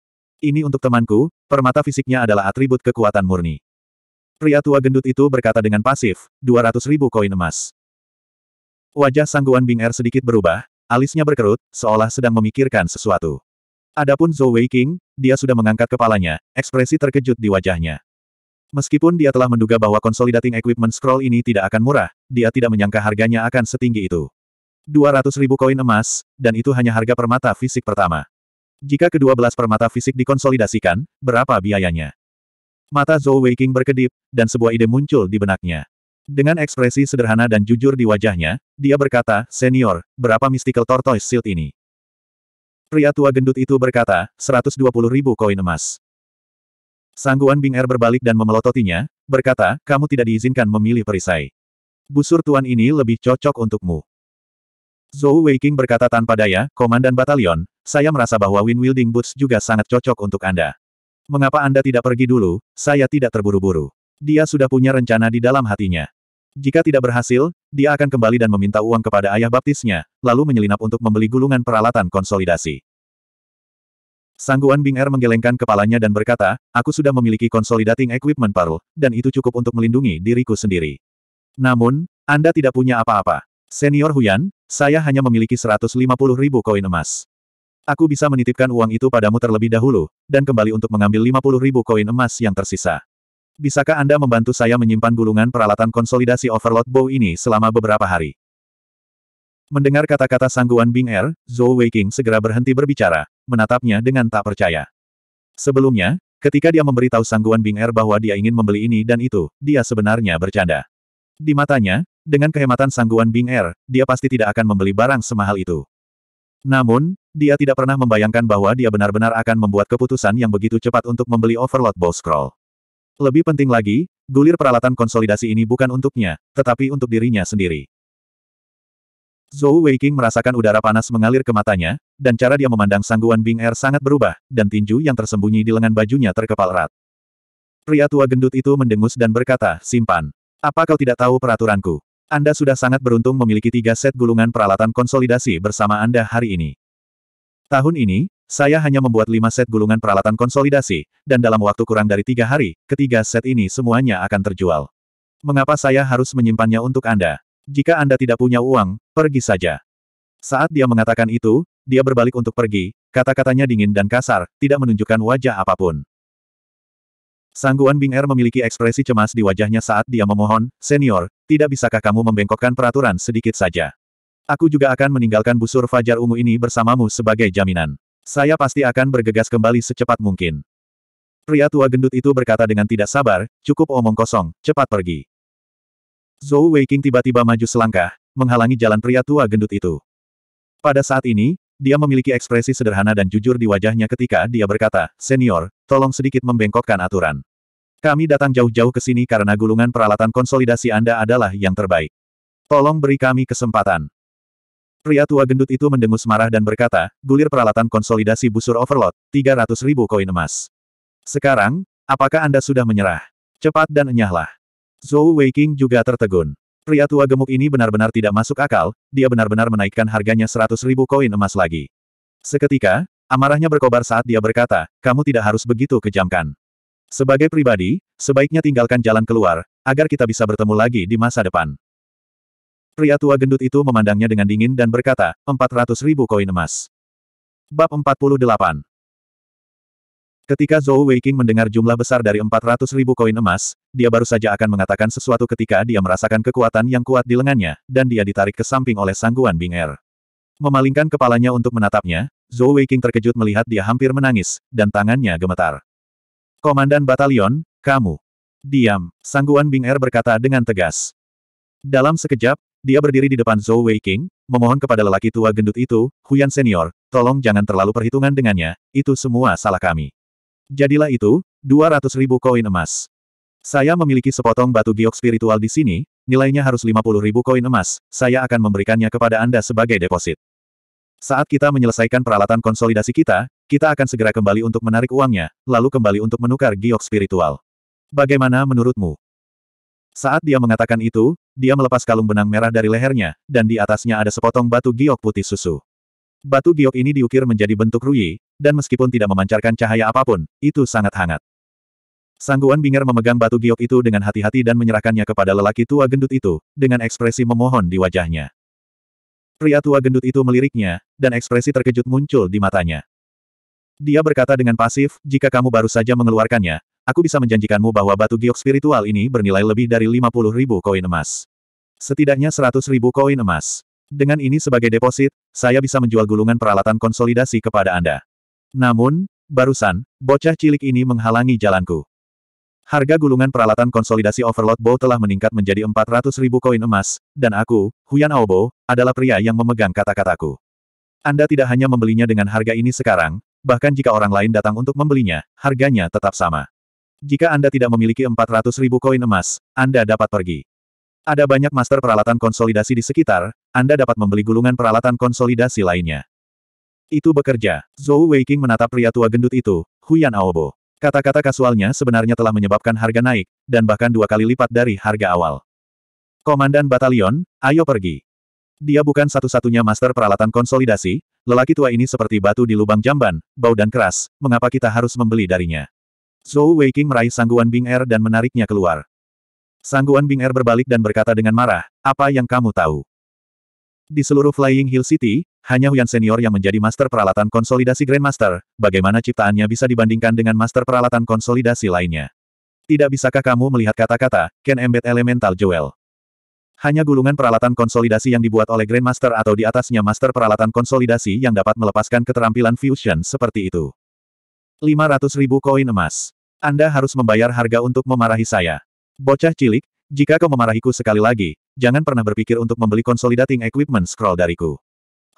Ini untuk temanku, permata fisiknya adalah atribut kekuatan murni. Pria tua gendut itu berkata dengan pasif, 200 ribu koin emas. Wajah sangguan Bing Er sedikit berubah, alisnya berkerut, seolah sedang memikirkan sesuatu. Adapun Zhou Wei King, dia sudah mengangkat kepalanya, ekspresi terkejut di wajahnya. Meskipun dia telah menduga bahwa consolidating equipment scroll ini tidak akan murah, dia tidak menyangka harganya akan setinggi itu. 200 ribu koin emas, dan itu hanya harga permata fisik pertama. Jika kedua belas permata fisik dikonsolidasikan, berapa biayanya? Mata Zhou Weiqing berkedip, dan sebuah ide muncul di benaknya. Dengan ekspresi sederhana dan jujur di wajahnya, dia berkata, Senior, berapa mystical tortoise shield ini? Pria tua gendut itu berkata, 120 ribu koin emas. Sangguan Bing Er berbalik dan memelototinya, berkata, kamu tidak diizinkan memilih perisai. Busur tuan ini lebih cocok untukmu. Zhou Weiqing berkata tanpa daya, Komandan Batalion, saya merasa bahwa wind Wielding Boots juga sangat cocok untuk Anda. Mengapa Anda tidak pergi dulu? Saya tidak terburu-buru. Dia sudah punya rencana di dalam hatinya. Jika tidak berhasil, dia akan kembali dan meminta uang kepada ayah baptisnya, lalu menyelinap untuk membeli gulungan peralatan konsolidasi. Sangguan Bing Er menggelengkan kepalanya dan berkata, aku sudah memiliki consolidating equipment Pearl, dan itu cukup untuk melindungi diriku sendiri. Namun, Anda tidak punya apa-apa. Senior Huyan, saya hanya memiliki 150 ribu koin emas. Aku bisa menitipkan uang itu padamu terlebih dahulu, dan kembali untuk mengambil 50 ribu koin emas yang tersisa. Bisakah Anda membantu saya menyimpan gulungan peralatan konsolidasi overload Bow ini selama beberapa hari? Mendengar kata-kata sangguan Bing Er, Zhou Weiqing segera berhenti berbicara, menatapnya dengan tak percaya. Sebelumnya, ketika dia memberitahu sangguan Bing Er bahwa dia ingin membeli ini dan itu, dia sebenarnya bercanda. Di matanya, dengan kehematan sangguan Bing Er, dia pasti tidak akan membeli barang semahal itu. Namun, dia tidak pernah membayangkan bahwa dia benar-benar akan membuat keputusan yang begitu cepat untuk membeli Overlord Bow Scroll. Lebih penting lagi, gulir peralatan konsolidasi ini bukan untuknya, tetapi untuk dirinya sendiri. Zhou Weiqing merasakan udara panas mengalir ke matanya, dan cara dia memandang sangguan Bing Er sangat berubah, dan tinju yang tersembunyi di lengan bajunya terkepal erat. Pria tua gendut itu mendengus dan berkata, simpan. Apa kau tidak tahu peraturanku? Anda sudah sangat beruntung memiliki tiga set gulungan peralatan konsolidasi bersama Anda hari ini. Tahun ini, saya hanya membuat lima set gulungan peralatan konsolidasi, dan dalam waktu kurang dari tiga hari, ketiga set ini semuanya akan terjual. Mengapa saya harus menyimpannya untuk Anda? Jika Anda tidak punya uang, pergi saja. Saat dia mengatakan itu, dia berbalik untuk pergi, kata-katanya dingin dan kasar, tidak menunjukkan wajah apapun. Sangguan Bing Er memiliki ekspresi cemas di wajahnya saat dia memohon, Senior, tidak bisakah kamu membengkokkan peraturan sedikit saja? Aku juga akan meninggalkan busur fajar ungu ini bersamamu sebagai jaminan. Saya pasti akan bergegas kembali secepat mungkin. Pria tua gendut itu berkata dengan tidak sabar, cukup omong kosong, cepat pergi. Zhou Weiqing tiba-tiba maju selangkah, menghalangi jalan pria tua gendut itu. Pada saat ini, dia memiliki ekspresi sederhana dan jujur di wajahnya ketika dia berkata, Senior, tolong sedikit membengkokkan aturan. Kami datang jauh-jauh ke sini karena gulungan peralatan konsolidasi Anda adalah yang terbaik. Tolong beri kami kesempatan. Pria tua gendut itu mendengus marah dan berkata, gulir peralatan konsolidasi busur overload, 300 ribu koin emas. Sekarang, apakah Anda sudah menyerah? Cepat dan enyahlah. Zhou Weiqing juga tertegun. Pria tua gemuk ini benar-benar tidak masuk akal, dia benar-benar menaikkan harganya 100 ribu koin emas lagi. Seketika, amarahnya berkobar saat dia berkata, kamu tidak harus begitu kejamkan. Sebagai pribadi, sebaiknya tinggalkan jalan keluar, agar kita bisa bertemu lagi di masa depan. Pria tua gendut itu memandangnya dengan dingin dan berkata, 400 ribu koin emas. Bab 48 Ketika Zhou Weiqing mendengar jumlah besar dari 400 ribu koin emas, dia baru saja akan mengatakan sesuatu ketika dia merasakan kekuatan yang kuat di lengannya, dan dia ditarik ke samping oleh sangguan Bing Er. Memalingkan kepalanya untuk menatapnya, Zhou Weiqing terkejut melihat dia hampir menangis, dan tangannya gemetar. Komandan batalion, kamu. Diam, sangguan Bing Er berkata dengan tegas. Dalam sekejap, dia berdiri di depan Zhou Weiqing, memohon kepada lelaki tua gendut itu, Huyan Senior, tolong jangan terlalu perhitungan dengannya, itu semua salah kami. Jadilah itu, 200 ribu koin emas. Saya memiliki sepotong batu giok spiritual di sini, nilainya harus 50 ribu koin emas, saya akan memberikannya kepada Anda sebagai deposit. Saat kita menyelesaikan peralatan konsolidasi kita, kita akan segera kembali untuk menarik uangnya, lalu kembali untuk menukar giok spiritual. Bagaimana menurutmu? Saat dia mengatakan itu, dia melepas kalung benang merah dari lehernya, dan di atasnya ada sepotong batu giok putih susu. Batu giok ini diukir menjadi bentuk Rui, dan meskipun tidak memancarkan cahaya apapun, itu sangat hangat. Sangguan Binger memegang batu giok itu dengan hati-hati dan menyerahkannya kepada lelaki tua gendut itu, dengan ekspresi memohon di wajahnya. Pria tua gendut itu meliriknya, dan ekspresi terkejut muncul di matanya. Dia berkata dengan pasif, jika kamu baru saja mengeluarkannya, Aku bisa menjanjikanmu bahwa batu giok spiritual ini bernilai lebih dari 50 ribu koin emas. Setidaknya 100 ribu koin emas. Dengan ini sebagai deposit, saya bisa menjual gulungan peralatan konsolidasi kepada Anda. Namun, barusan, bocah cilik ini menghalangi jalanku. Harga gulungan peralatan konsolidasi Overload Bow telah meningkat menjadi 400 ribu koin emas, dan aku, Huyan Aobo, adalah pria yang memegang kata-kataku. Anda tidak hanya membelinya dengan harga ini sekarang, bahkan jika orang lain datang untuk membelinya, harganya tetap sama. Jika Anda tidak memiliki 400 ribu koin emas, Anda dapat pergi. Ada banyak master peralatan konsolidasi di sekitar, Anda dapat membeli gulungan peralatan konsolidasi lainnya. Itu bekerja. Zhou Weiqing menatap pria tua gendut itu, Huyan Aobo. Kata-kata kasualnya sebenarnya telah menyebabkan harga naik, dan bahkan dua kali lipat dari harga awal. Komandan batalion, ayo pergi. Dia bukan satu-satunya master peralatan konsolidasi, lelaki tua ini seperti batu di lubang jamban, bau dan keras, mengapa kita harus membeli darinya? Zhou Weiqing meraih sangguan Bing Er dan menariknya keluar. Sangguan Bing Er berbalik dan berkata dengan marah, apa yang kamu tahu? Di seluruh Flying Hill City, hanya Huyan Senior yang menjadi master peralatan konsolidasi Grandmaster, bagaimana ciptaannya bisa dibandingkan dengan master peralatan konsolidasi lainnya? Tidak bisakah kamu melihat kata-kata, Ken Embed Elemental Jewel? Hanya gulungan peralatan konsolidasi yang dibuat oleh Grandmaster atau di atasnya master peralatan konsolidasi yang dapat melepaskan keterampilan fusion seperti itu. 500 ribu koin emas. Anda harus membayar harga untuk memarahi saya. Bocah cilik, jika kau memarahiku sekali lagi, jangan pernah berpikir untuk membeli consolidating equipment scroll dariku.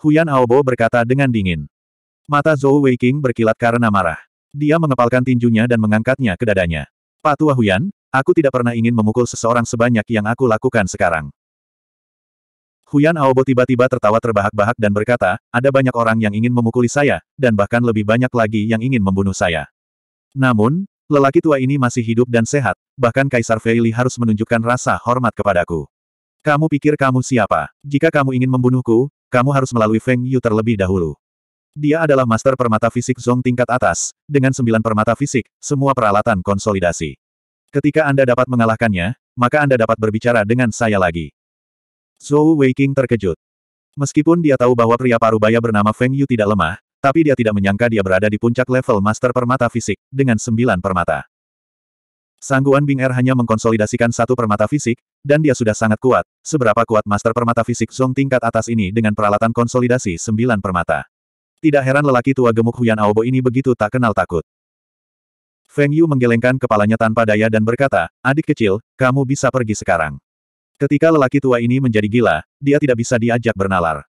Huyan Aobo berkata dengan dingin. Mata Zhou Weiqing berkilat karena marah. Dia mengepalkan tinjunya dan mengangkatnya ke dadanya. Patua Huyan, aku tidak pernah ingin memukul seseorang sebanyak yang aku lakukan sekarang. Huyan Aobo tiba-tiba tertawa terbahak-bahak dan berkata, ada banyak orang yang ingin memukuli saya, dan bahkan lebih banyak lagi yang ingin membunuh saya. Namun, Lelaki tua ini masih hidup dan sehat, bahkan Kaisar Feili harus menunjukkan rasa hormat kepadaku. Kamu pikir kamu siapa? Jika kamu ingin membunuhku, kamu harus melalui Feng Yu terlebih dahulu. Dia adalah master permata fisik Zong tingkat atas, dengan sembilan permata fisik, semua peralatan konsolidasi. Ketika Anda dapat mengalahkannya, maka Anda dapat berbicara dengan saya lagi. Zhou Weiqing terkejut. Meskipun dia tahu bahwa pria parubaya bernama Feng Yu tidak lemah, tapi dia tidak menyangka dia berada di puncak level master permata fisik, dengan sembilan permata. Sangguan Bing Er hanya mengkonsolidasikan satu permata fisik, dan dia sudah sangat kuat, seberapa kuat master permata fisik Zong tingkat atas ini dengan peralatan konsolidasi sembilan permata. Tidak heran lelaki tua gemuk Huyan Aobo ini begitu tak kenal takut. Feng Yu menggelengkan kepalanya tanpa daya dan berkata, adik kecil, kamu bisa pergi sekarang. Ketika lelaki tua ini menjadi gila, dia tidak bisa diajak bernalar.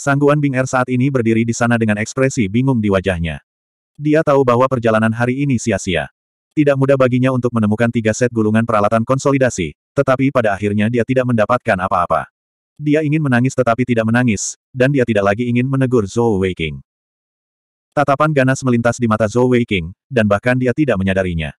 Sangguan Bing Er saat ini berdiri di sana dengan ekspresi bingung di wajahnya. Dia tahu bahwa perjalanan hari ini sia-sia. Tidak mudah baginya untuk menemukan tiga set gulungan peralatan konsolidasi, tetapi pada akhirnya dia tidak mendapatkan apa-apa. Dia ingin menangis tetapi tidak menangis, dan dia tidak lagi ingin menegur Zhou Weiqing. Tatapan ganas melintas di mata Zhou Weiqing, dan bahkan dia tidak menyadarinya.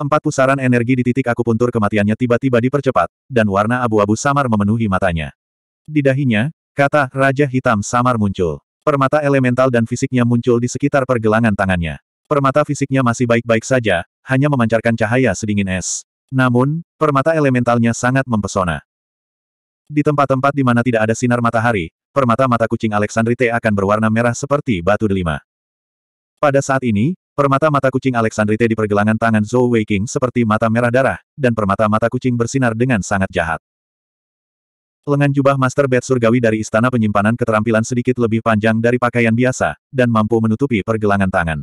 Empat pusaran energi di titik akupuntur kematiannya tiba-tiba dipercepat, dan warna abu-abu samar memenuhi matanya. Di dahinya, Kata Raja Hitam samar muncul. Permata elemental dan fisiknya muncul di sekitar pergelangan tangannya. Permata fisiknya masih baik-baik saja, hanya memancarkan cahaya sedingin es. Namun, permata elementalnya sangat mempesona. Di tempat-tempat di mana tidak ada sinar matahari, permata mata kucing Alexandrite akan berwarna merah seperti batu delima. Pada saat ini, Permata mata kucing Alexandrite di pergelangan tangan Zhou Weiqing seperti mata merah darah, dan permata mata kucing bersinar dengan sangat jahat. Lengan jubah Master Bed Surgawi dari Istana Penyimpanan Keterampilan sedikit lebih panjang dari pakaian biasa, dan mampu menutupi pergelangan tangan.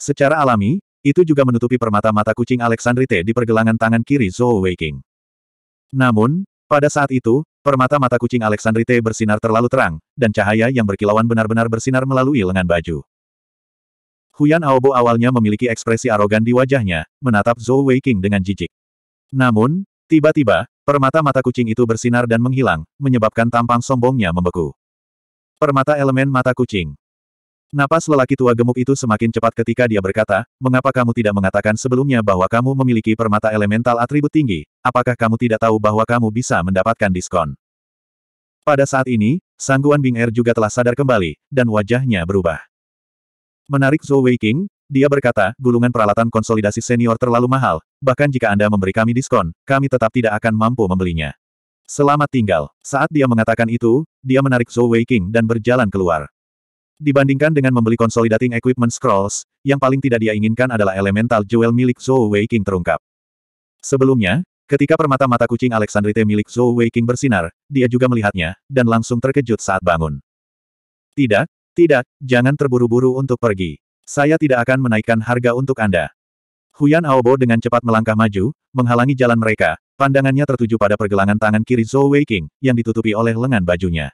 Secara alami, itu juga menutupi permata mata kucing Alexandrite di pergelangan tangan kiri Zhou Weiqing. Namun, pada saat itu, permata mata kucing Alexandrite bersinar terlalu terang, dan cahaya yang berkilauan benar-benar bersinar melalui lengan baju. Huyan Aobo awalnya memiliki ekspresi arogan di wajahnya, menatap Zhou Weiqing dengan jijik. Namun, tiba-tiba, Permata mata kucing itu bersinar dan menghilang, menyebabkan tampang sombongnya membeku. Permata elemen mata kucing. Napas lelaki tua gemuk itu semakin cepat ketika dia berkata, mengapa kamu tidak mengatakan sebelumnya bahwa kamu memiliki permata elemental atribut tinggi, apakah kamu tidak tahu bahwa kamu bisa mendapatkan diskon? Pada saat ini, Sangguan Bing Er juga telah sadar kembali, dan wajahnya berubah. Menarik Zhou Weiking. Dia berkata, gulungan peralatan konsolidasi senior terlalu mahal, bahkan jika Anda memberi kami diskon, kami tetap tidak akan mampu membelinya. Selamat tinggal. Saat dia mengatakan itu, dia menarik Zhou Weiqing dan berjalan keluar. Dibandingkan dengan membeli Consolidating Equipment Scrolls, yang paling tidak dia inginkan adalah Elemental Jewel milik Zhou Weiqing terungkap. Sebelumnya, ketika permata mata kucing Alexandrite milik Zhou Weiqing bersinar, dia juga melihatnya, dan langsung terkejut saat bangun. Tidak, tidak, jangan terburu-buru untuk pergi. Saya tidak akan menaikkan harga untuk Anda. Huyan Aobo dengan cepat melangkah maju, menghalangi jalan mereka, pandangannya tertuju pada pergelangan tangan kiri Zhou Weiqing, yang ditutupi oleh lengan bajunya.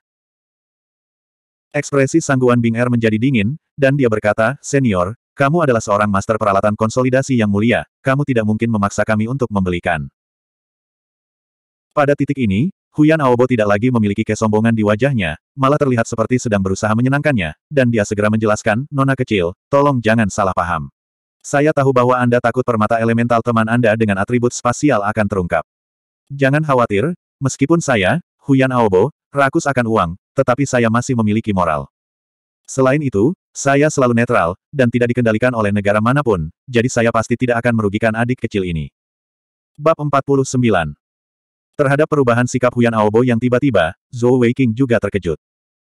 Ekspresi sangguan Bing Er menjadi dingin, dan dia berkata, Senior, kamu adalah seorang master peralatan konsolidasi yang mulia, kamu tidak mungkin memaksa kami untuk membelikan. Pada titik ini, Huyan Aobo tidak lagi memiliki kesombongan di wajahnya, malah terlihat seperti sedang berusaha menyenangkannya, dan dia segera menjelaskan, Nona kecil, tolong jangan salah paham. Saya tahu bahwa Anda takut permata elemental teman Anda dengan atribut spasial akan terungkap. Jangan khawatir, meskipun saya, Huyan Aobo, rakus akan uang, tetapi saya masih memiliki moral. Selain itu, saya selalu netral, dan tidak dikendalikan oleh negara manapun, jadi saya pasti tidak akan merugikan adik kecil ini. Bab 49 Terhadap perubahan sikap Huyan Aobo yang tiba-tiba, Zhou Weiqing juga terkejut.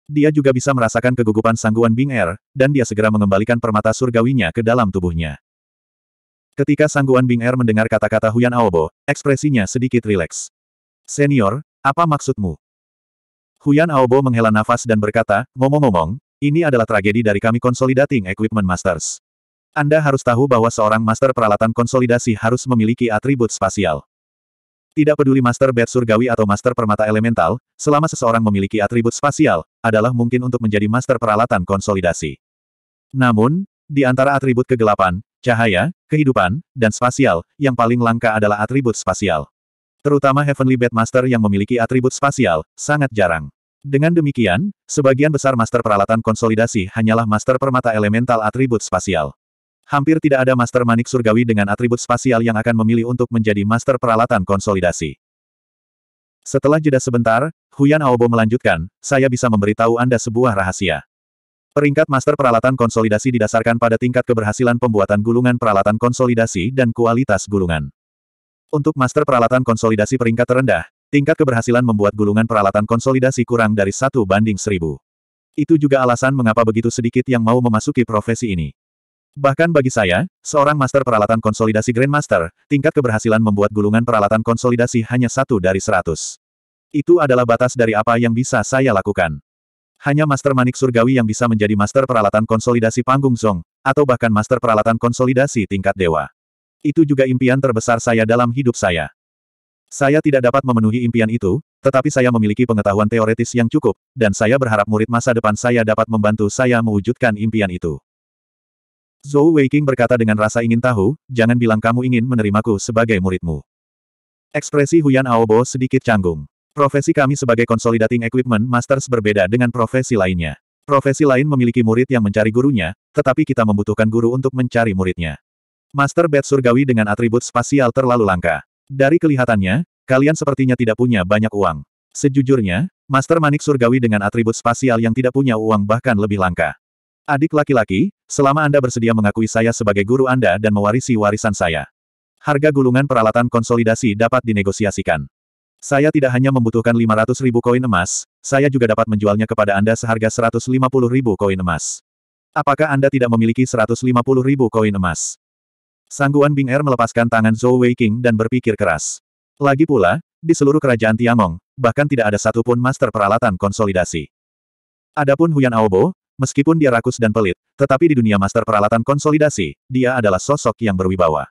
Dia juga bisa merasakan kegugupan sangguan Bing Er, dan dia segera mengembalikan permata surgawinya ke dalam tubuhnya. Ketika sangguan Bing Er mendengar kata-kata Huyan Aobo, ekspresinya sedikit rileks. Senior, apa maksudmu? Huyan Aobo menghela nafas dan berkata, ngomong-ngomong, ini adalah tragedi dari kami Consolidating Equipment Masters. Anda harus tahu bahwa seorang master peralatan konsolidasi harus memiliki atribut spasial. Tidak peduli Master Bed Surgawi atau Master Permata Elemental, selama seseorang memiliki atribut spasial, adalah mungkin untuk menjadi Master Peralatan Konsolidasi. Namun, di antara atribut kegelapan, cahaya, kehidupan, dan spasial, yang paling langka adalah atribut spasial. Terutama Heavenly Bed Master yang memiliki atribut spasial, sangat jarang. Dengan demikian, sebagian besar Master Peralatan Konsolidasi hanyalah Master Permata Elemental atribut spasial. Hampir tidak ada Master Manik Surgawi dengan atribut spasial yang akan memilih untuk menjadi Master Peralatan Konsolidasi. Setelah jeda sebentar, Huyan Aobo melanjutkan, saya bisa memberitahu Anda sebuah rahasia. Peringkat Master Peralatan Konsolidasi didasarkan pada tingkat keberhasilan pembuatan gulungan peralatan konsolidasi dan kualitas gulungan. Untuk Master Peralatan Konsolidasi peringkat terendah, tingkat keberhasilan membuat gulungan peralatan konsolidasi kurang dari satu banding seribu. Itu juga alasan mengapa begitu sedikit yang mau memasuki profesi ini. Bahkan bagi saya, seorang master peralatan konsolidasi Grandmaster, tingkat keberhasilan membuat gulungan peralatan konsolidasi hanya satu dari seratus. Itu adalah batas dari apa yang bisa saya lakukan. Hanya master manik surgawi yang bisa menjadi master peralatan konsolidasi panggung zong, atau bahkan master peralatan konsolidasi tingkat dewa. Itu juga impian terbesar saya dalam hidup saya. Saya tidak dapat memenuhi impian itu, tetapi saya memiliki pengetahuan teoretis yang cukup, dan saya berharap murid masa depan saya dapat membantu saya mewujudkan impian itu. Zhou Weiqing berkata dengan rasa ingin tahu, jangan bilang kamu ingin menerimaku sebagai muridmu. Ekspresi Huyan Aobo sedikit canggung. Profesi kami sebagai Consolidating Equipment Masters berbeda dengan profesi lainnya. Profesi lain memiliki murid yang mencari gurunya, tetapi kita membutuhkan guru untuk mencari muridnya. Master Bed Surgawi dengan atribut spasial terlalu langka. Dari kelihatannya, kalian sepertinya tidak punya banyak uang. Sejujurnya, Master Manik Surgawi dengan atribut spasial yang tidak punya uang bahkan lebih langka. Adik laki-laki, selama Anda bersedia mengakui saya sebagai guru Anda dan mewarisi warisan saya. Harga gulungan peralatan konsolidasi dapat dinegosiasikan. Saya tidak hanya membutuhkan 500 ribu koin emas, saya juga dapat menjualnya kepada Anda seharga 150 ribu koin emas. Apakah Anda tidak memiliki 150 ribu koin emas? Sangguan Bing Er melepaskan tangan Zhou Weiqing dan berpikir keras. Lagi pula, di seluruh kerajaan Tiangong, bahkan tidak ada satupun master peralatan konsolidasi. Adapun Huyan Aobo, Meskipun dia rakus dan pelit, tetapi di dunia master peralatan konsolidasi, dia adalah sosok yang berwibawa.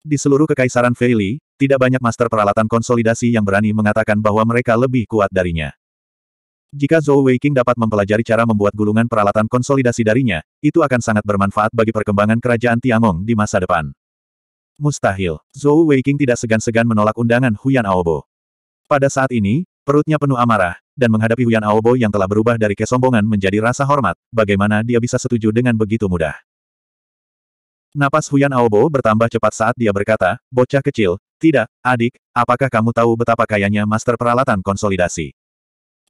Di seluruh kekaisaran Feili, tidak banyak master peralatan konsolidasi yang berani mengatakan bahwa mereka lebih kuat darinya. Jika Zhou Weiqing dapat mempelajari cara membuat gulungan peralatan konsolidasi darinya, itu akan sangat bermanfaat bagi perkembangan kerajaan Tiangong di masa depan. Mustahil, Zhou Weiqing tidak segan-segan menolak undangan Huyan Aobo. Pada saat ini, perutnya penuh amarah, dan menghadapi Huyan Aobo yang telah berubah dari kesombongan menjadi rasa hormat, bagaimana dia bisa setuju dengan begitu mudah. Napas Huyan Aobo bertambah cepat saat dia berkata, bocah kecil, tidak, adik, apakah kamu tahu betapa kayanya master peralatan konsolidasi?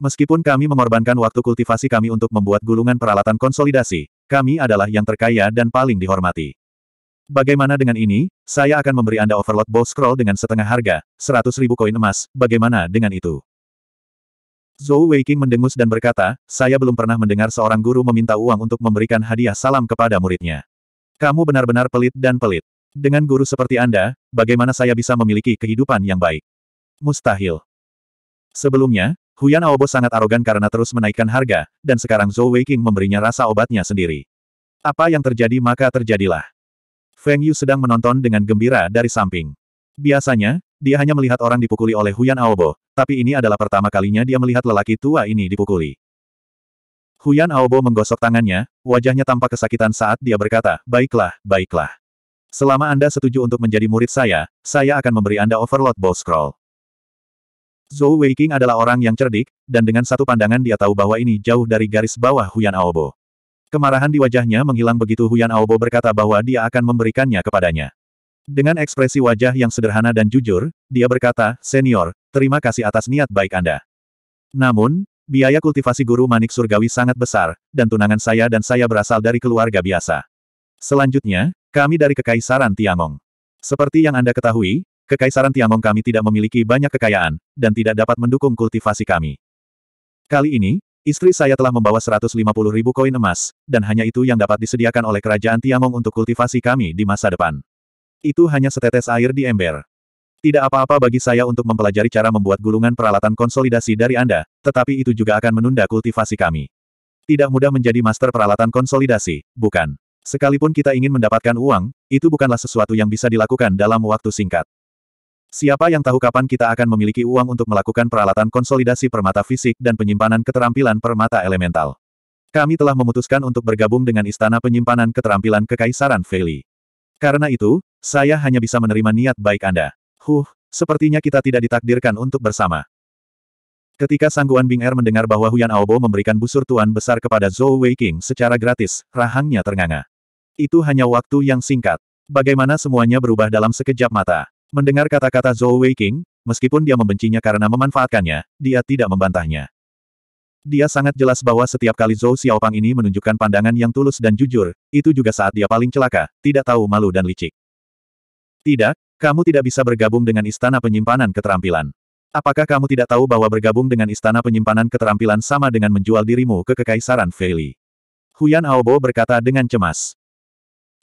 Meskipun kami mengorbankan waktu kultivasi kami untuk membuat gulungan peralatan konsolidasi, kami adalah yang terkaya dan paling dihormati. Bagaimana dengan ini? Saya akan memberi Anda overload bow scroll dengan setengah harga, 100 ribu koin emas, bagaimana dengan itu? Zhou Weiqing mendengus dan berkata, saya belum pernah mendengar seorang guru meminta uang untuk memberikan hadiah salam kepada muridnya. Kamu benar-benar pelit dan pelit. Dengan guru seperti Anda, bagaimana saya bisa memiliki kehidupan yang baik? Mustahil. Sebelumnya, Huyan Aobo sangat arogan karena terus menaikkan harga, dan sekarang Zhou Weiqing memberinya rasa obatnya sendiri. Apa yang terjadi maka terjadilah. Feng Yu sedang menonton dengan gembira dari samping. Biasanya, dia hanya melihat orang dipukuli oleh Huyan Aobo, tapi ini adalah pertama kalinya dia melihat lelaki tua ini dipukuli. Huyan Aobo menggosok tangannya, wajahnya tampak kesakitan saat dia berkata, Baiklah, baiklah. Selama Anda setuju untuk menjadi murid saya, saya akan memberi Anda overload ball scroll. Zhou Weiqing adalah orang yang cerdik, dan dengan satu pandangan dia tahu bahwa ini jauh dari garis bawah Huyan Aobo. Kemarahan di wajahnya menghilang begitu Huyan Aobo berkata bahwa dia akan memberikannya kepadanya. Dengan ekspresi wajah yang sederhana dan jujur, dia berkata, Senior, terima kasih atas niat baik Anda. Namun, biaya kultivasi guru manik surgawi sangat besar, dan tunangan saya dan saya berasal dari keluarga biasa. Selanjutnya, kami dari Kekaisaran Tiangong. Seperti yang Anda ketahui, Kekaisaran Tiangong kami tidak memiliki banyak kekayaan, dan tidak dapat mendukung kultivasi kami. Kali ini, Istri saya telah membawa 150 ribu koin emas, dan hanya itu yang dapat disediakan oleh kerajaan Tiangong untuk kultivasi kami di masa depan. Itu hanya setetes air di ember. Tidak apa-apa bagi saya untuk mempelajari cara membuat gulungan peralatan konsolidasi dari Anda, tetapi itu juga akan menunda kultivasi kami. Tidak mudah menjadi master peralatan konsolidasi, bukan? Sekalipun kita ingin mendapatkan uang, itu bukanlah sesuatu yang bisa dilakukan dalam waktu singkat. Siapa yang tahu kapan kita akan memiliki uang untuk melakukan peralatan konsolidasi permata fisik dan penyimpanan keterampilan permata elemental? Kami telah memutuskan untuk bergabung dengan Istana Penyimpanan Keterampilan Kekaisaran Veli. Karena itu, saya hanya bisa menerima niat baik Anda. Huh, sepertinya kita tidak ditakdirkan untuk bersama. Ketika Sangguan Bing Er mendengar bahwa Huyan Aobo memberikan busur tuan besar kepada Zhou Weiqing secara gratis, rahangnya ternganga. Itu hanya waktu yang singkat. Bagaimana semuanya berubah dalam sekejap mata. Mendengar kata-kata Zhou Weiqing, meskipun dia membencinya karena memanfaatkannya, dia tidak membantahnya. Dia sangat jelas bahwa setiap kali Zhou Xiaopang ini menunjukkan pandangan yang tulus dan jujur, itu juga saat dia paling celaka, tidak tahu malu dan licik. Tidak, kamu tidak bisa bergabung dengan Istana Penyimpanan Keterampilan. Apakah kamu tidak tahu bahwa bergabung dengan Istana Penyimpanan Keterampilan sama dengan menjual dirimu ke Kekaisaran Feili? Huyan Aobo berkata dengan cemas.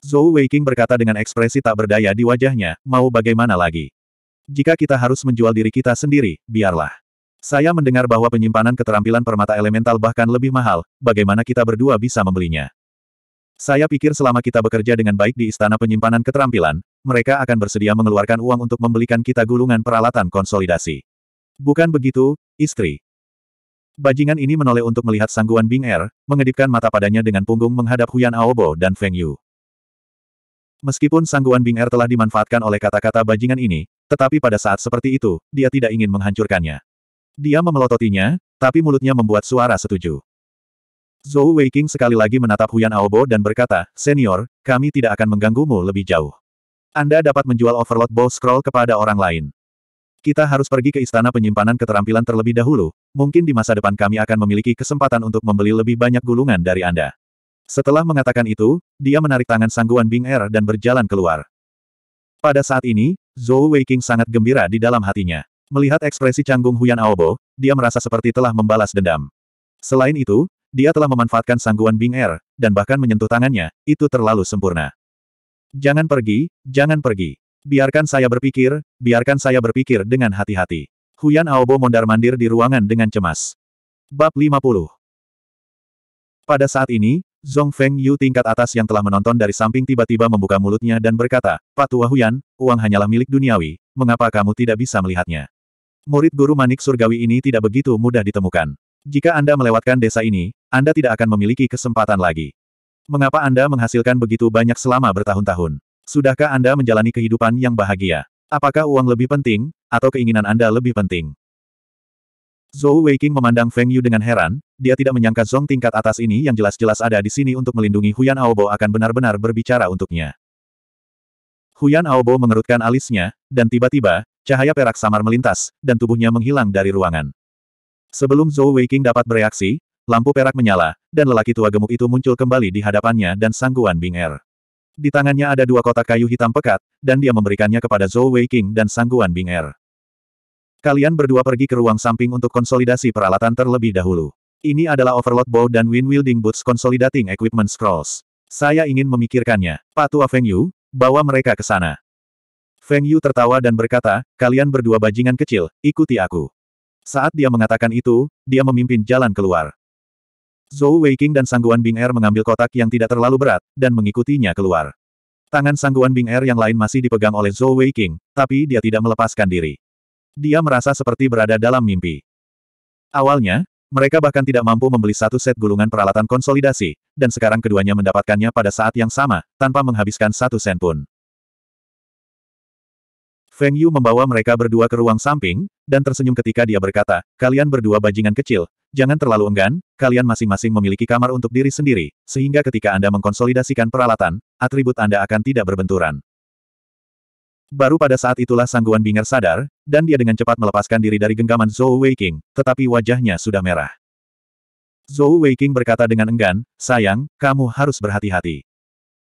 Zhou Weiking berkata dengan ekspresi tak berdaya di wajahnya, mau bagaimana lagi? Jika kita harus menjual diri kita sendiri, biarlah. Saya mendengar bahwa penyimpanan keterampilan permata elemental bahkan lebih mahal, bagaimana kita berdua bisa membelinya? Saya pikir selama kita bekerja dengan baik di Istana Penyimpanan Keterampilan, mereka akan bersedia mengeluarkan uang untuk membelikan kita gulungan peralatan konsolidasi. Bukan begitu, istri. Bajingan ini menoleh untuk melihat sangguan Bing Er, mengedipkan mata padanya dengan punggung menghadap Huyan Aobo dan Feng Yu. Meskipun sangguan Bing Er telah dimanfaatkan oleh kata-kata bajingan ini, tetapi pada saat seperti itu, dia tidak ingin menghancurkannya. Dia memelototinya, tapi mulutnya membuat suara setuju. Zhou Weiqing sekali lagi menatap Huyan Aobo dan berkata, Senior, kami tidak akan mengganggumu lebih jauh. Anda dapat menjual Overload Bow Scroll kepada orang lain. Kita harus pergi ke Istana Penyimpanan Keterampilan terlebih dahulu, mungkin di masa depan kami akan memiliki kesempatan untuk membeli lebih banyak gulungan dari Anda. Setelah mengatakan itu, dia menarik tangan sangguan Bing Er dan berjalan keluar. Pada saat ini, Zhou Weiqing sangat gembira di dalam hatinya. Melihat ekspresi canggung Huyan Aobo, dia merasa seperti telah membalas dendam. Selain itu, dia telah memanfaatkan sangguan Bing Er, dan bahkan menyentuh tangannya, itu terlalu sempurna. Jangan pergi, jangan pergi. Biarkan saya berpikir, biarkan saya berpikir dengan hati-hati. Huyan Aobo mondar-mandir di ruangan dengan cemas. Bab 50 Pada saat ini, Zhong Feng Yu tingkat atas yang telah menonton dari samping tiba-tiba membuka mulutnya dan berkata, Pak Tua Huyan, uang hanyalah milik duniawi, mengapa kamu tidak bisa melihatnya? Murid guru manik surgawi ini tidak begitu mudah ditemukan. Jika Anda melewatkan desa ini, anda tidak akan memiliki kesempatan lagi. Mengapa Anda menghasilkan begitu banyak selama bertahun-tahun? Sudahkah Anda menjalani kehidupan yang bahagia? Apakah uang lebih penting, atau keinginan Anda lebih penting? Zhou Weiqing memandang Feng Yu dengan heran, dia tidak menyangka Zhong tingkat atas ini yang jelas-jelas ada di sini untuk melindungi Huyan Aobo akan benar-benar berbicara untuknya. Huyan Aobo mengerutkan alisnya, dan tiba-tiba, cahaya perak samar melintas, dan tubuhnya menghilang dari ruangan. Sebelum Zhou Weiqing dapat bereaksi, lampu perak menyala, dan lelaki tua gemuk itu muncul kembali di hadapannya dan Sangguan Bing Er. Di tangannya ada dua kotak kayu hitam pekat, dan dia memberikannya kepada Zhou Wei dan Sangguan Bing Er. Kalian berdua pergi ke ruang samping untuk konsolidasi peralatan terlebih dahulu. Ini adalah Overload Bow dan Wind Wielding Boots Consolidating Equipment Scrolls. Saya ingin memikirkannya. Pak Tua Feng Yu, bawa mereka ke sana. Feng Yu tertawa dan berkata, kalian berdua bajingan kecil, ikuti aku. Saat dia mengatakan itu, dia memimpin jalan keluar. Zhou Weiqing dan Sangguan Bing Er mengambil kotak yang tidak terlalu berat, dan mengikutinya keluar. Tangan Sangguan Bing Er yang lain masih dipegang oleh Zhou Weiqing, tapi dia tidak melepaskan diri. Dia merasa seperti berada dalam mimpi. Awalnya, mereka bahkan tidak mampu membeli satu set gulungan peralatan konsolidasi, dan sekarang keduanya mendapatkannya pada saat yang sama, tanpa menghabiskan satu sen pun. Feng Yu membawa mereka berdua ke ruang samping, dan tersenyum ketika dia berkata, kalian berdua bajingan kecil, Jangan terlalu enggan, kalian masing-masing memiliki kamar untuk diri sendiri, sehingga ketika Anda mengkonsolidasikan peralatan, atribut Anda akan tidak berbenturan. Baru pada saat itulah sangguan bingar sadar, dan dia dengan cepat melepaskan diri dari genggaman Zhou Weiqing, tetapi wajahnya sudah merah. Zhou Weiqing berkata dengan enggan, sayang, kamu harus berhati-hati.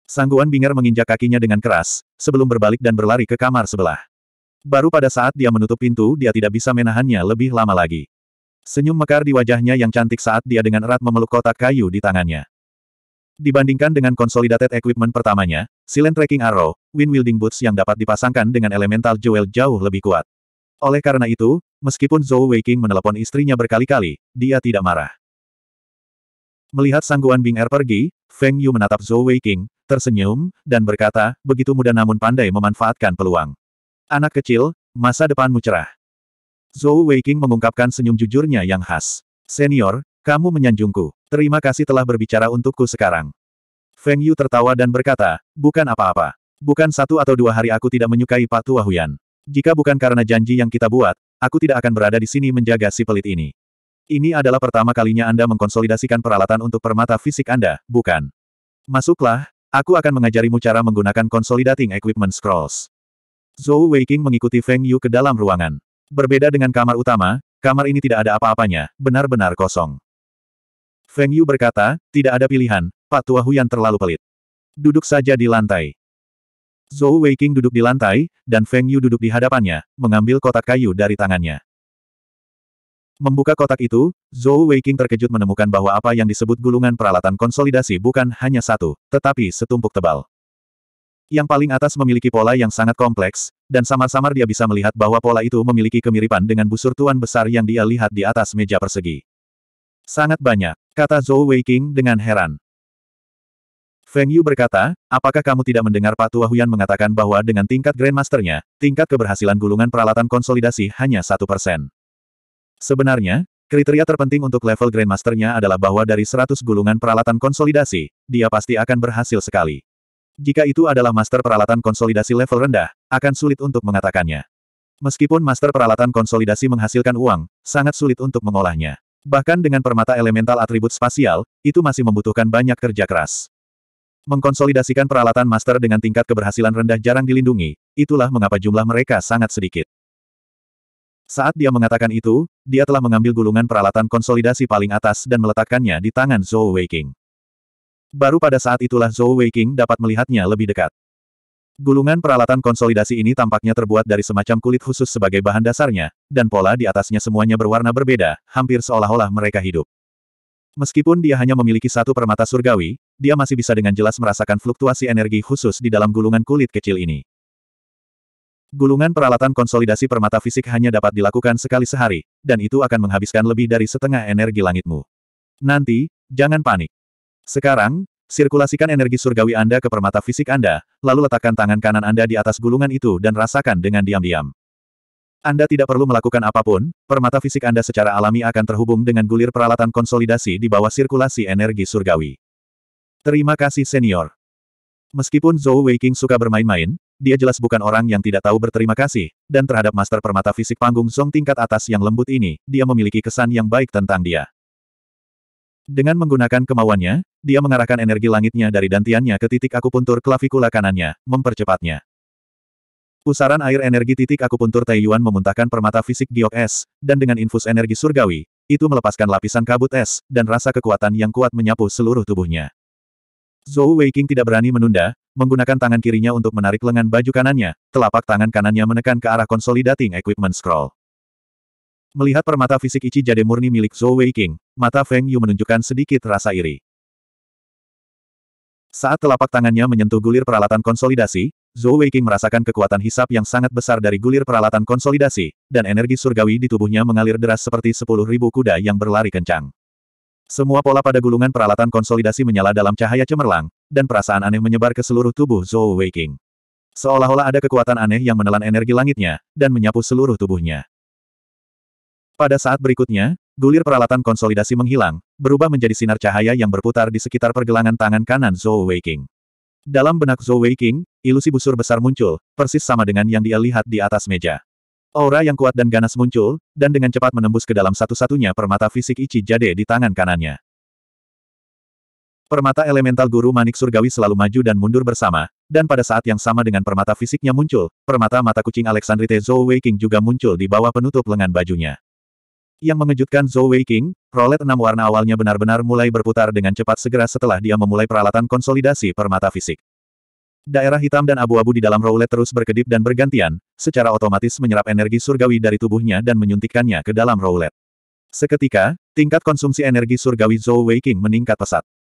Sangguan bingar menginjak kakinya dengan keras, sebelum berbalik dan berlari ke kamar sebelah. Baru pada saat dia menutup pintu dia tidak bisa menahannya lebih lama lagi. Senyum mekar di wajahnya yang cantik saat dia dengan erat memeluk kotak kayu di tangannya. Dibandingkan dengan consolidated equipment pertamanya, Silent Tracking Arrow, Wind Wielding Boots yang dapat dipasangkan dengan Elemental Jewel jauh lebih kuat. Oleh karena itu, meskipun Zhou Weiqing menelepon istrinya berkali-kali, dia tidak marah. Melihat sangguan Bing Er pergi, Feng Yu menatap Zhou Weiqing, tersenyum, dan berkata, begitu mudah namun pandai memanfaatkan peluang. Anak kecil, masa depanmu cerah. Zhou Weiqing mengungkapkan senyum jujurnya yang khas. Senior, kamu menyanjungku. Terima kasih telah berbicara untukku sekarang. Feng Yu tertawa dan berkata, bukan apa-apa. Bukan satu atau dua hari aku tidak menyukai Pak Tua Huyan. Jika bukan karena janji yang kita buat, aku tidak akan berada di sini menjaga si pelit ini. Ini adalah pertama kalinya Anda mengkonsolidasikan peralatan untuk permata fisik Anda, bukan? Masuklah, aku akan mengajarimu cara menggunakan Consolidating Equipment Scrolls. Zhou Weiqing mengikuti Feng Yu ke dalam ruangan. Berbeda dengan kamar utama, kamar ini tidak ada apa-apanya, benar-benar kosong. Feng Yu berkata, tidak ada pilihan, Pak Tua Huyan terlalu pelit. Duduk saja di lantai. Zhou Weiking duduk di lantai, dan Feng Yu duduk di hadapannya, mengambil kotak kayu dari tangannya. Membuka kotak itu, Zhou Weiking terkejut menemukan bahwa apa yang disebut gulungan peralatan konsolidasi bukan hanya satu, tetapi setumpuk tebal. Yang paling atas memiliki pola yang sangat kompleks, dan samar-samar dia bisa melihat bahwa pola itu memiliki kemiripan dengan busur tuan besar yang dia lihat di atas meja persegi. Sangat banyak, kata Zhou Weiqing dengan heran. Feng Yu berkata, apakah kamu tidak mendengar Pak Tua Huyan mengatakan bahwa dengan tingkat Grandmasternya, tingkat keberhasilan gulungan peralatan konsolidasi hanya satu persen. Sebenarnya, kriteria terpenting untuk level Grandmasternya adalah bahwa dari 100 gulungan peralatan konsolidasi, dia pasti akan berhasil sekali. Jika itu adalah master peralatan konsolidasi level rendah, akan sulit untuk mengatakannya. Meskipun master peralatan konsolidasi menghasilkan uang, sangat sulit untuk mengolahnya. Bahkan dengan permata elemental atribut spasial, itu masih membutuhkan banyak kerja keras. Mengkonsolidasikan peralatan master dengan tingkat keberhasilan rendah jarang dilindungi, itulah mengapa jumlah mereka sangat sedikit. Saat dia mengatakan itu, dia telah mengambil gulungan peralatan konsolidasi paling atas dan meletakkannya di tangan Zhou Weiqing. Baru pada saat itulah Zhou Weiqing dapat melihatnya lebih dekat. Gulungan peralatan konsolidasi ini tampaknya terbuat dari semacam kulit khusus sebagai bahan dasarnya, dan pola di atasnya semuanya berwarna berbeda, hampir seolah-olah mereka hidup. Meskipun dia hanya memiliki satu permata surgawi, dia masih bisa dengan jelas merasakan fluktuasi energi khusus di dalam gulungan kulit kecil ini. Gulungan peralatan konsolidasi permata fisik hanya dapat dilakukan sekali sehari, dan itu akan menghabiskan lebih dari setengah energi langitmu. Nanti, jangan panik. Sekarang, sirkulasikan energi surgawi Anda ke permata fisik Anda, lalu letakkan tangan kanan Anda di atas gulungan itu dan rasakan dengan diam-diam. Anda tidak perlu melakukan apapun, permata fisik Anda secara alami akan terhubung dengan gulir peralatan konsolidasi di bawah sirkulasi energi surgawi. Terima kasih senior. Meskipun Zhou Weiqing suka bermain-main, dia jelas bukan orang yang tidak tahu berterima kasih, dan terhadap master permata fisik panggung Song tingkat atas yang lembut ini, dia memiliki kesan yang baik tentang dia. Dengan menggunakan kemauannya, dia mengarahkan energi langitnya dari dantiannya ke titik akupuntur klavikula kanannya, mempercepatnya. Pusaran air energi titik akupuntur Taiyuan memuntahkan permata fisik giok es, dan dengan infus energi surgawi, itu melepaskan lapisan kabut es, dan rasa kekuatan yang kuat menyapu seluruh tubuhnya. Zhou Weiqing tidak berani menunda, menggunakan tangan kirinya untuk menarik lengan baju kanannya, telapak tangan kanannya menekan ke arah consolidating equipment scroll. Melihat permata fisik Ichi Jade murni milik Zhou Wei King, mata Feng Yu menunjukkan sedikit rasa iri. Saat telapak tangannya menyentuh gulir peralatan konsolidasi, Zhou Wei King merasakan kekuatan hisap yang sangat besar dari gulir peralatan konsolidasi, dan energi surgawi di tubuhnya mengalir deras seperti sepuluh ribu kuda yang berlari kencang. Semua pola pada gulungan peralatan konsolidasi menyala dalam cahaya cemerlang, dan perasaan aneh menyebar ke seluruh tubuh Zhou Wei King. Seolah-olah ada kekuatan aneh yang menelan energi langitnya, dan menyapu seluruh tubuhnya. Pada saat berikutnya, gulir peralatan konsolidasi menghilang, berubah menjadi sinar cahaya yang berputar di sekitar pergelangan tangan kanan Zhou Weiqing. Dalam benak Zhou Weiqing, ilusi busur besar muncul, persis sama dengan yang dia lihat di atas meja. Aura yang kuat dan ganas muncul, dan dengan cepat menembus ke dalam satu-satunya permata fisik Ichi Jade di tangan kanannya. Permata elemental guru manik surgawi selalu maju dan mundur bersama, dan pada saat yang sama dengan permata fisiknya muncul, permata mata kucing Alexandrite Zhou Weiqing juga muncul di bawah penutup lengan bajunya. Yang mengejutkan Zhou Wei King, rolet enam warna awalnya benar-benar mulai berputar dengan cepat segera setelah dia memulai peralatan konsolidasi permata fisik. Daerah hitam dan abu-abu di dalam roulette terus berkedip dan bergantian, secara otomatis menyerap energi surgawi dari tubuhnya dan menyuntikkannya ke dalam roulette. Seketika, tingkat konsumsi energi surgawi Zhou Wei King meningkat pesat.